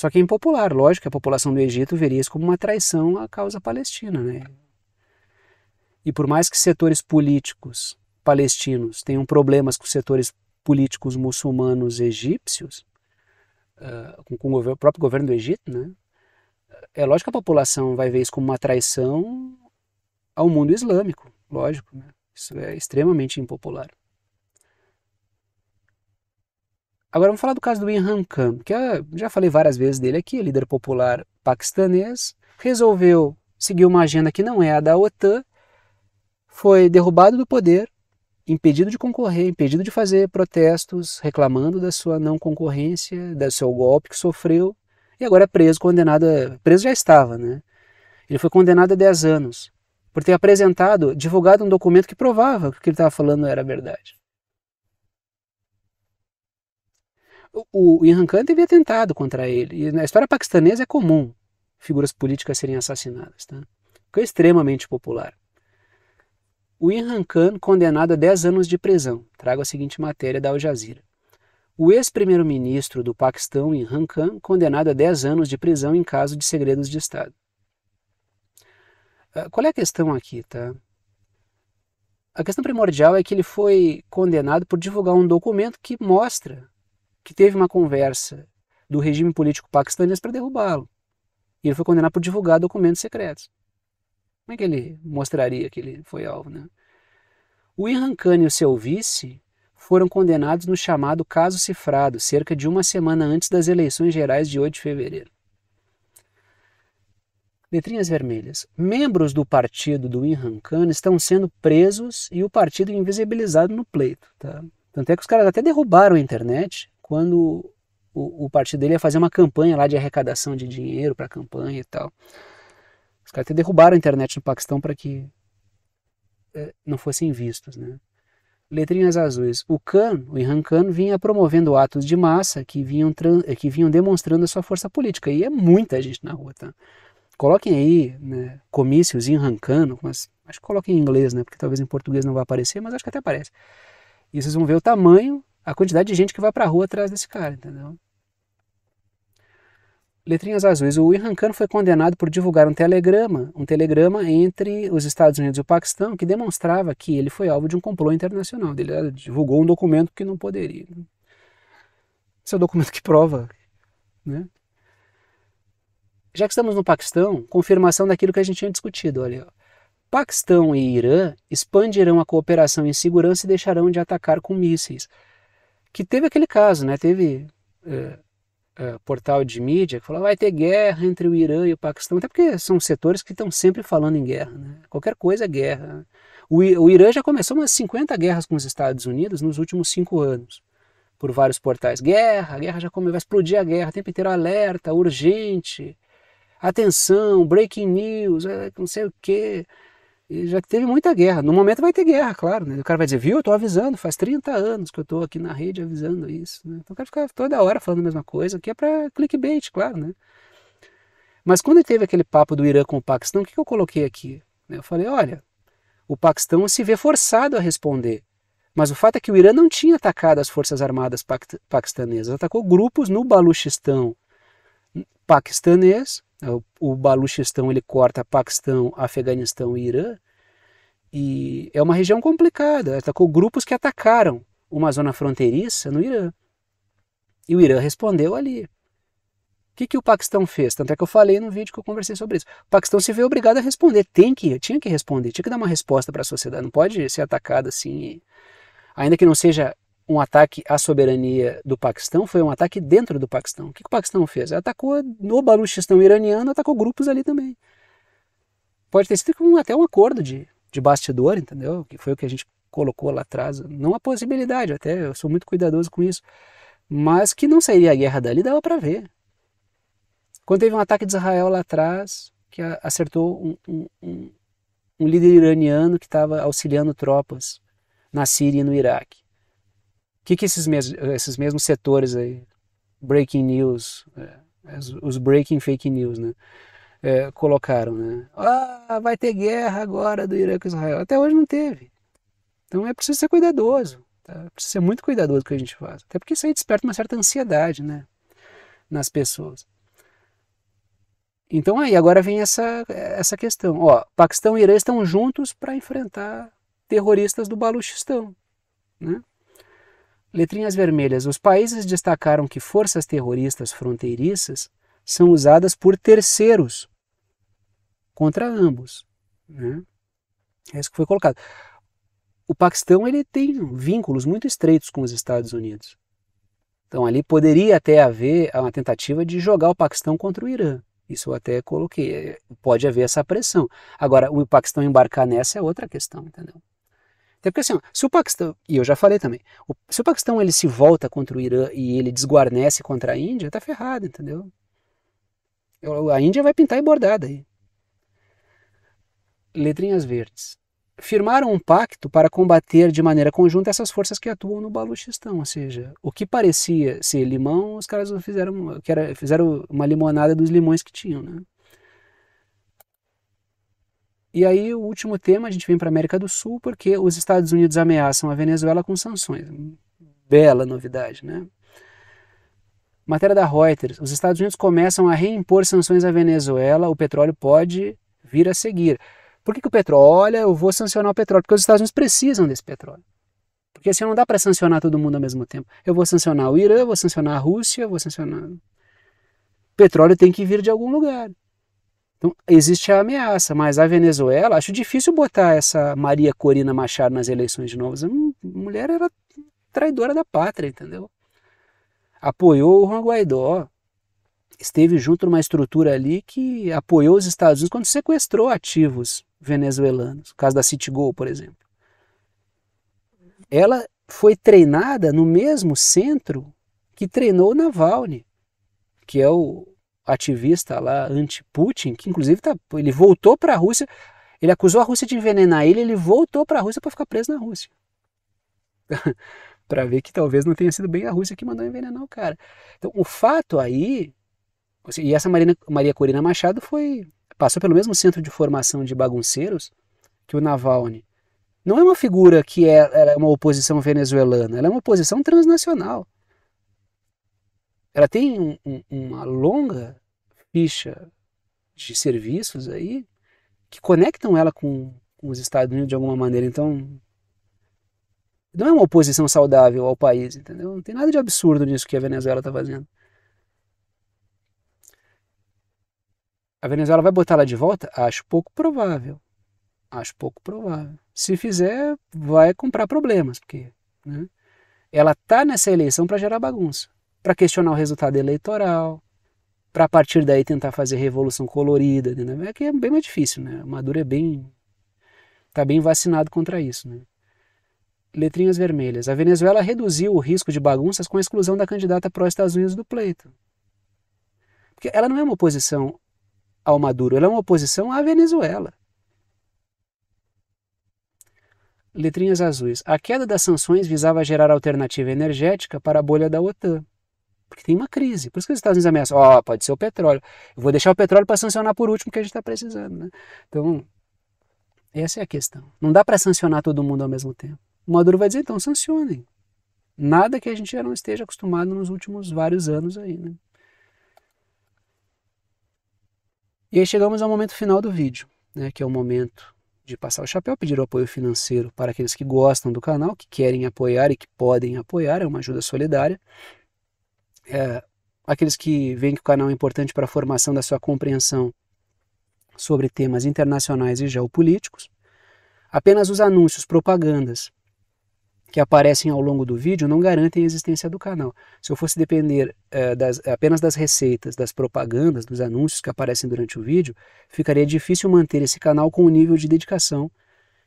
Só que é impopular, lógico que a população do Egito veria isso como uma traição à causa palestina. Né? E por mais que setores políticos palestinos tenham problemas com setores políticos muçulmanos egípcios, uh, com, com, o próprio governo do Egito, né? é lógico que a população vai ver isso como uma traição ao mundo islâmico, lógico. Né? Isso é extremamente impopular. Agora vamos falar do caso do Imran Khan, que eu já falei várias vezes dele aqui, líder popular paquistanês, resolveu seguir uma agenda que não é a da OTAN, foi derrubado do poder, impedido de concorrer, impedido de fazer protestos, reclamando da sua não concorrência, do seu golpe que sofreu, e agora é preso, condenado, a... preso já estava, né? Ele foi condenado a 10 anos por ter apresentado, divulgado um documento que provava que o que ele estava falando era verdade. o Imran Khan teve atentado contra ele. E na história paquistanesa é comum figuras políticas serem assassinadas, tá? Porque é extremamente popular. O Imran Khan condenado a 10 anos de prisão. Trago a seguinte matéria da Al Jazeera. O ex-primeiro-ministro do Paquistão, Imran Khan, condenado a 10 anos de prisão em caso de segredos de Estado. Ah, qual é a questão aqui, tá? A questão primordial é que ele foi condenado por divulgar um documento que mostra que teve uma conversa do regime político paquistanês para derrubá-lo. E ele foi condenado por divulgar documentos secretos. Como é que ele mostraria que ele foi alvo, né? O Irhan Khan e o seu vice foram condenados no chamado caso cifrado, cerca de uma semana antes das eleições gerais de 8 de fevereiro. Letrinhas vermelhas. Membros do partido do Inhan Khan estão sendo presos e o partido invisibilizado no pleito. Tá? Tanto é que os caras até derrubaram a internet quando o, o, partido dele ia fazer uma campanha lá de arrecadação de dinheiro para a campanha e tal. Os caras até derrubaram a internet no Paquistão para que é, não fossem vistos, né? Letrinhas azuis. O Khan, o Imran Khan, vinha promovendo atos de massa que vinham, eh, que vinham demonstrando a sua força política. E é muita gente na rua, tá? Coloquem aí, né, comícios em Khan, mas acho que coloquem em inglês, né? Porque talvez em português não vai aparecer, mas acho que até aparece. E vocês vão ver o tamanho a quantidade de gente que vai para a rua atrás desse cara, entendeu? Letrinhas azuis. O Irhan Khan foi condenado por divulgar um telegrama, um telegrama entre os Estados Unidos e o Paquistão que demonstrava que ele foi alvo de um complô internacional. Ele ah, divulgou um documento que não poderia. Né? Esse é o documento que prova, né? Já que estamos no Paquistão, confirmação daquilo que a gente tinha discutido, olha. Paquistão e Irã expandirão a cooperação em segurança e deixarão de atacar com mísseis que teve aquele caso, né? Teve é, é, portal de mídia que falou vai ter guerra entre o Irã e o Paquistão, até porque são setores que estão sempre falando em guerra, né? Qualquer coisa é guerra. O, o Irã já começou umas 50 guerras com os Estados Unidos nos últimos cinco anos, por vários portais. Guerra, guerra já começou, vai explodir a guerra, o tempo inteiro alerta, urgente, atenção, breaking news, é, não sei o quê. E já que teve muita guerra. No momento vai ter guerra, claro. Né? O cara vai dizer, viu, eu estou avisando, faz 30 anos que eu estou aqui na rede avisando isso. Né? Então o cara fica toda hora falando a mesma coisa, que é para clickbait, claro. Né? Mas quando teve aquele papo do Irã com o Paquistão, o que eu coloquei aqui? Né? Eu falei, olha, o Paquistão se vê forçado a responder. Mas o fato é que o Irã não tinha atacado as forças armadas paquistanesas, atacou grupos no Baluchistão paquistanês é, o Baluchistão ele corta Paquistão, Afeganistão e Irã. E é uma região complicada. Atacou tá grupos que atacaram uma zona fronteiriça no Irã. E o Irã respondeu ali. O que, que o Paquistão fez? Tanto é que eu falei no vídeo que eu conversei sobre isso. O Paquistão se vê obrigado a responder. Tem que, tinha que responder, tinha que dar uma resposta para a sociedade. Não pode ser atacado assim. Ainda que não seja um ataque à soberania do Paquistão, foi um ataque dentro do Paquistão. O que, o Paquistão fez? Atacou no Baluchistão iraniano, atacou grupos ali também. Pode ter sido um, até um acordo de, de bastidor, entendeu? Que foi o que a gente colocou lá atrás. Não a possibilidade, até eu sou muito cuidadoso com isso. Mas que não sairia a guerra dali, dava para ver. Quando teve um ataque de Israel lá atrás, que acertou um, um, um, um líder iraniano que estava auxiliando tropas na Síria e no Iraque que, que esses, mes esses mesmos setores aí, breaking news, é, os breaking fake news, né? É, colocaram, né? Ah, vai ter guerra agora do Irã com Israel. Até hoje não teve. Então é preciso ser cuidadoso. Tá? Precisa ser muito cuidadoso com o que a gente faz. Até porque isso aí desperta uma certa ansiedade, né? Nas pessoas. Então aí agora vem essa, essa questão. Ó, Paquistão e Irã estão juntos para enfrentar terroristas do Baluchistão, né? Letrinhas vermelhas. Os países destacaram que forças terroristas fronteiriças são usadas por terceiros contra ambos. Né? É isso que foi colocado. O Paquistão ele tem vínculos muito estreitos com os Estados Unidos. Então ali poderia até haver uma tentativa de jogar o Paquistão contra o Irã. Isso eu até coloquei. É, pode haver essa pressão. Agora, o Paquistão embarcar nessa é outra questão, entendeu? Até porque assim, ó, se o Paquistão, e eu já falei também, o, se o Paquistão ele se volta contra o Irã e ele desguarnece contra a Índia, tá ferrado, entendeu? Eu, a Índia vai pintar e bordar daí. Letrinhas verdes. Firmaram um pacto para combater de maneira conjunta essas forças que atuam no Baluchistão, ou seja, o que parecia ser limão, os caras fizeram, fizeram uma limonada dos limões que tinham, né? E aí, o último tema, a gente vem para a América do Sul, porque os Estados Unidos ameaçam a Venezuela com sanções. Bela novidade, né? Matéria da Reuters: os Estados Unidos começam a reimpor sanções à Venezuela, o petróleo pode vir a seguir. Por que, que o petróleo? Olha, eu vou sancionar o petróleo, porque os Estados Unidos precisam desse petróleo. Porque assim não dá para sancionar todo mundo ao mesmo tempo. Eu vou sancionar o Irã, vou sancionar a Rússia, vou sancionar. O petróleo tem que vir de algum lugar. Então, existe a ameaça, mas a Venezuela, acho difícil botar essa Maria Corina Machado nas eleições de novas. A mulher era traidora da pátria, entendeu? Apoiou o Juan Guaidó, esteve junto numa estrutura ali que apoiou os Estados Unidos quando sequestrou ativos venezuelanos, o caso da Citigol, por exemplo. Ela foi treinada no mesmo centro que treinou Navalny, que é o, ativista lá anti-Putin, que inclusive tá, ele voltou para a Rússia, ele acusou a Rússia de envenenar ele, ele voltou para a Rússia para ficar preso na Rússia. [laughs] para ver que talvez não tenha sido bem a Rússia que mandou envenenar o cara. Então, o fato aí, assim, e essa Marina, Maria Corina Machado foi passou pelo mesmo centro de formação de bagunceiros que o Navalny. Não é uma figura que é, é uma oposição venezuelana, ela é uma oposição transnacional ela tem um, um, uma longa ficha de serviços aí que conectam ela com, com os Estados Unidos de alguma maneira. Então, não é uma oposição saudável ao país, entendeu? Não tem nada de absurdo nisso que a Venezuela está fazendo. A Venezuela vai botar ela de volta? Acho pouco provável. Acho pouco provável. Se fizer, vai comprar problemas, porque né? ela tá nessa eleição para gerar bagunça, para questionar o resultado eleitoral, para a partir daí tentar fazer revolução colorida, né? é que é bem mais difícil, né? O Maduro é bem tá bem vacinado contra isso, né? Letrinhas vermelhas. A Venezuela reduziu o risco de bagunças com a exclusão da candidata pró Estados Unidos do pleito. Porque ela não é uma oposição ao Maduro, ela é uma oposição à Venezuela. Letrinhas azuis. A queda das sanções visava gerar alternativa energética para a bolha da OTAN. Porque tem uma crise. Por isso que os Estados Unidos ameaçam. Ó, oh, pode ser o petróleo. Eu vou deixar o petróleo para sancionar por último, que a gente está precisando. Né? Então, essa é a questão. Não dá para sancionar todo mundo ao mesmo tempo. O Maduro vai dizer, então, sancionem. Nada que a gente já não esteja acostumado nos últimos vários anos aí, né? E aí chegamos ao momento final do vídeo, né, que é o momento de passar o chapéu, pedir o apoio financeiro para aqueles que gostam do canal, que querem apoiar e que podem apoiar, é uma ajuda solidária é, aqueles que veem que o canal é importante para a formação da sua compreensão sobre temas internacionais e geopolíticos, apenas os anúncios, propagandas que aparecem ao longo do vídeo não garantem a existência do canal. Se eu fosse depender é, das, apenas das receitas, das propagandas, dos anúncios que aparecem durante o vídeo, ficaria difícil manter esse canal com o nível de dedicação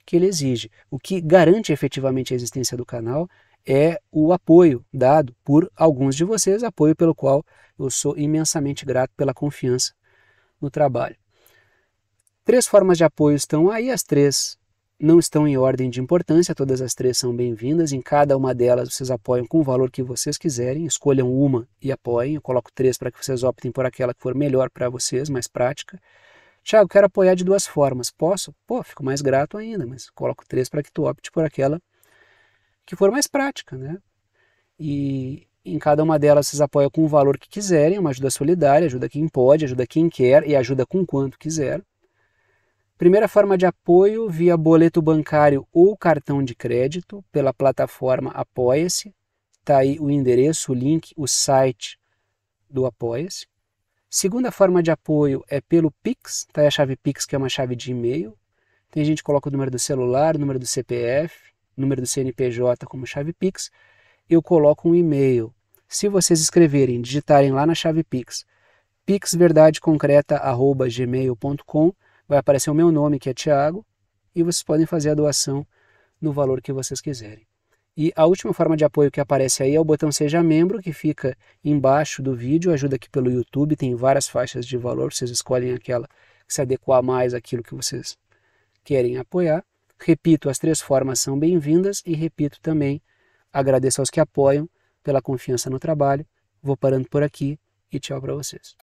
que ele exige. O que garante efetivamente a existência do canal é o apoio dado por alguns de vocês, apoio pelo qual eu sou imensamente grato pela confiança no trabalho. Três formas de apoio estão aí, as três não estão em ordem de importância, todas as três são bem-vindas. Em cada uma delas, vocês apoiam com o valor que vocês quiserem, escolham uma e apoiem. Eu coloco três para que vocês optem por aquela que for melhor para vocês, mais prática. Tiago, quero apoiar de duas formas. Posso? Pô, fico mais grato ainda, mas coloco três para que tu opte por aquela que for mais prática, né? E em cada uma delas vocês apoiam com o valor que quiserem, uma ajuda solidária, ajuda quem pode, ajuda quem quer e ajuda com quanto quiser. Primeira forma de apoio via boleto bancário ou cartão de crédito pela plataforma Apoia-se. Está aí o endereço, o link, o site do Apoia-se. Segunda forma de apoio é pelo Pix, tá aí a chave Pix, que é uma chave de e-mail. Tem gente que coloca o número do celular, o número do CPF número do CNPJ como chave Pix, eu coloco um e-mail. Se vocês escreverem, digitarem lá na chave Pix, pixverdadeconcreta.gmail.com, vai aparecer o meu nome, que é Tiago, e vocês podem fazer a doação no valor que vocês quiserem. E a última forma de apoio que aparece aí é o botão Seja Membro, que fica embaixo do vídeo, ajuda aqui pelo YouTube, tem várias faixas de valor, vocês escolhem aquela que se adequar mais àquilo que vocês querem apoiar. Repito, as três formas são bem-vindas e repito também, agradeço aos que apoiam pela confiança no trabalho. Vou parando por aqui e tchau para vocês.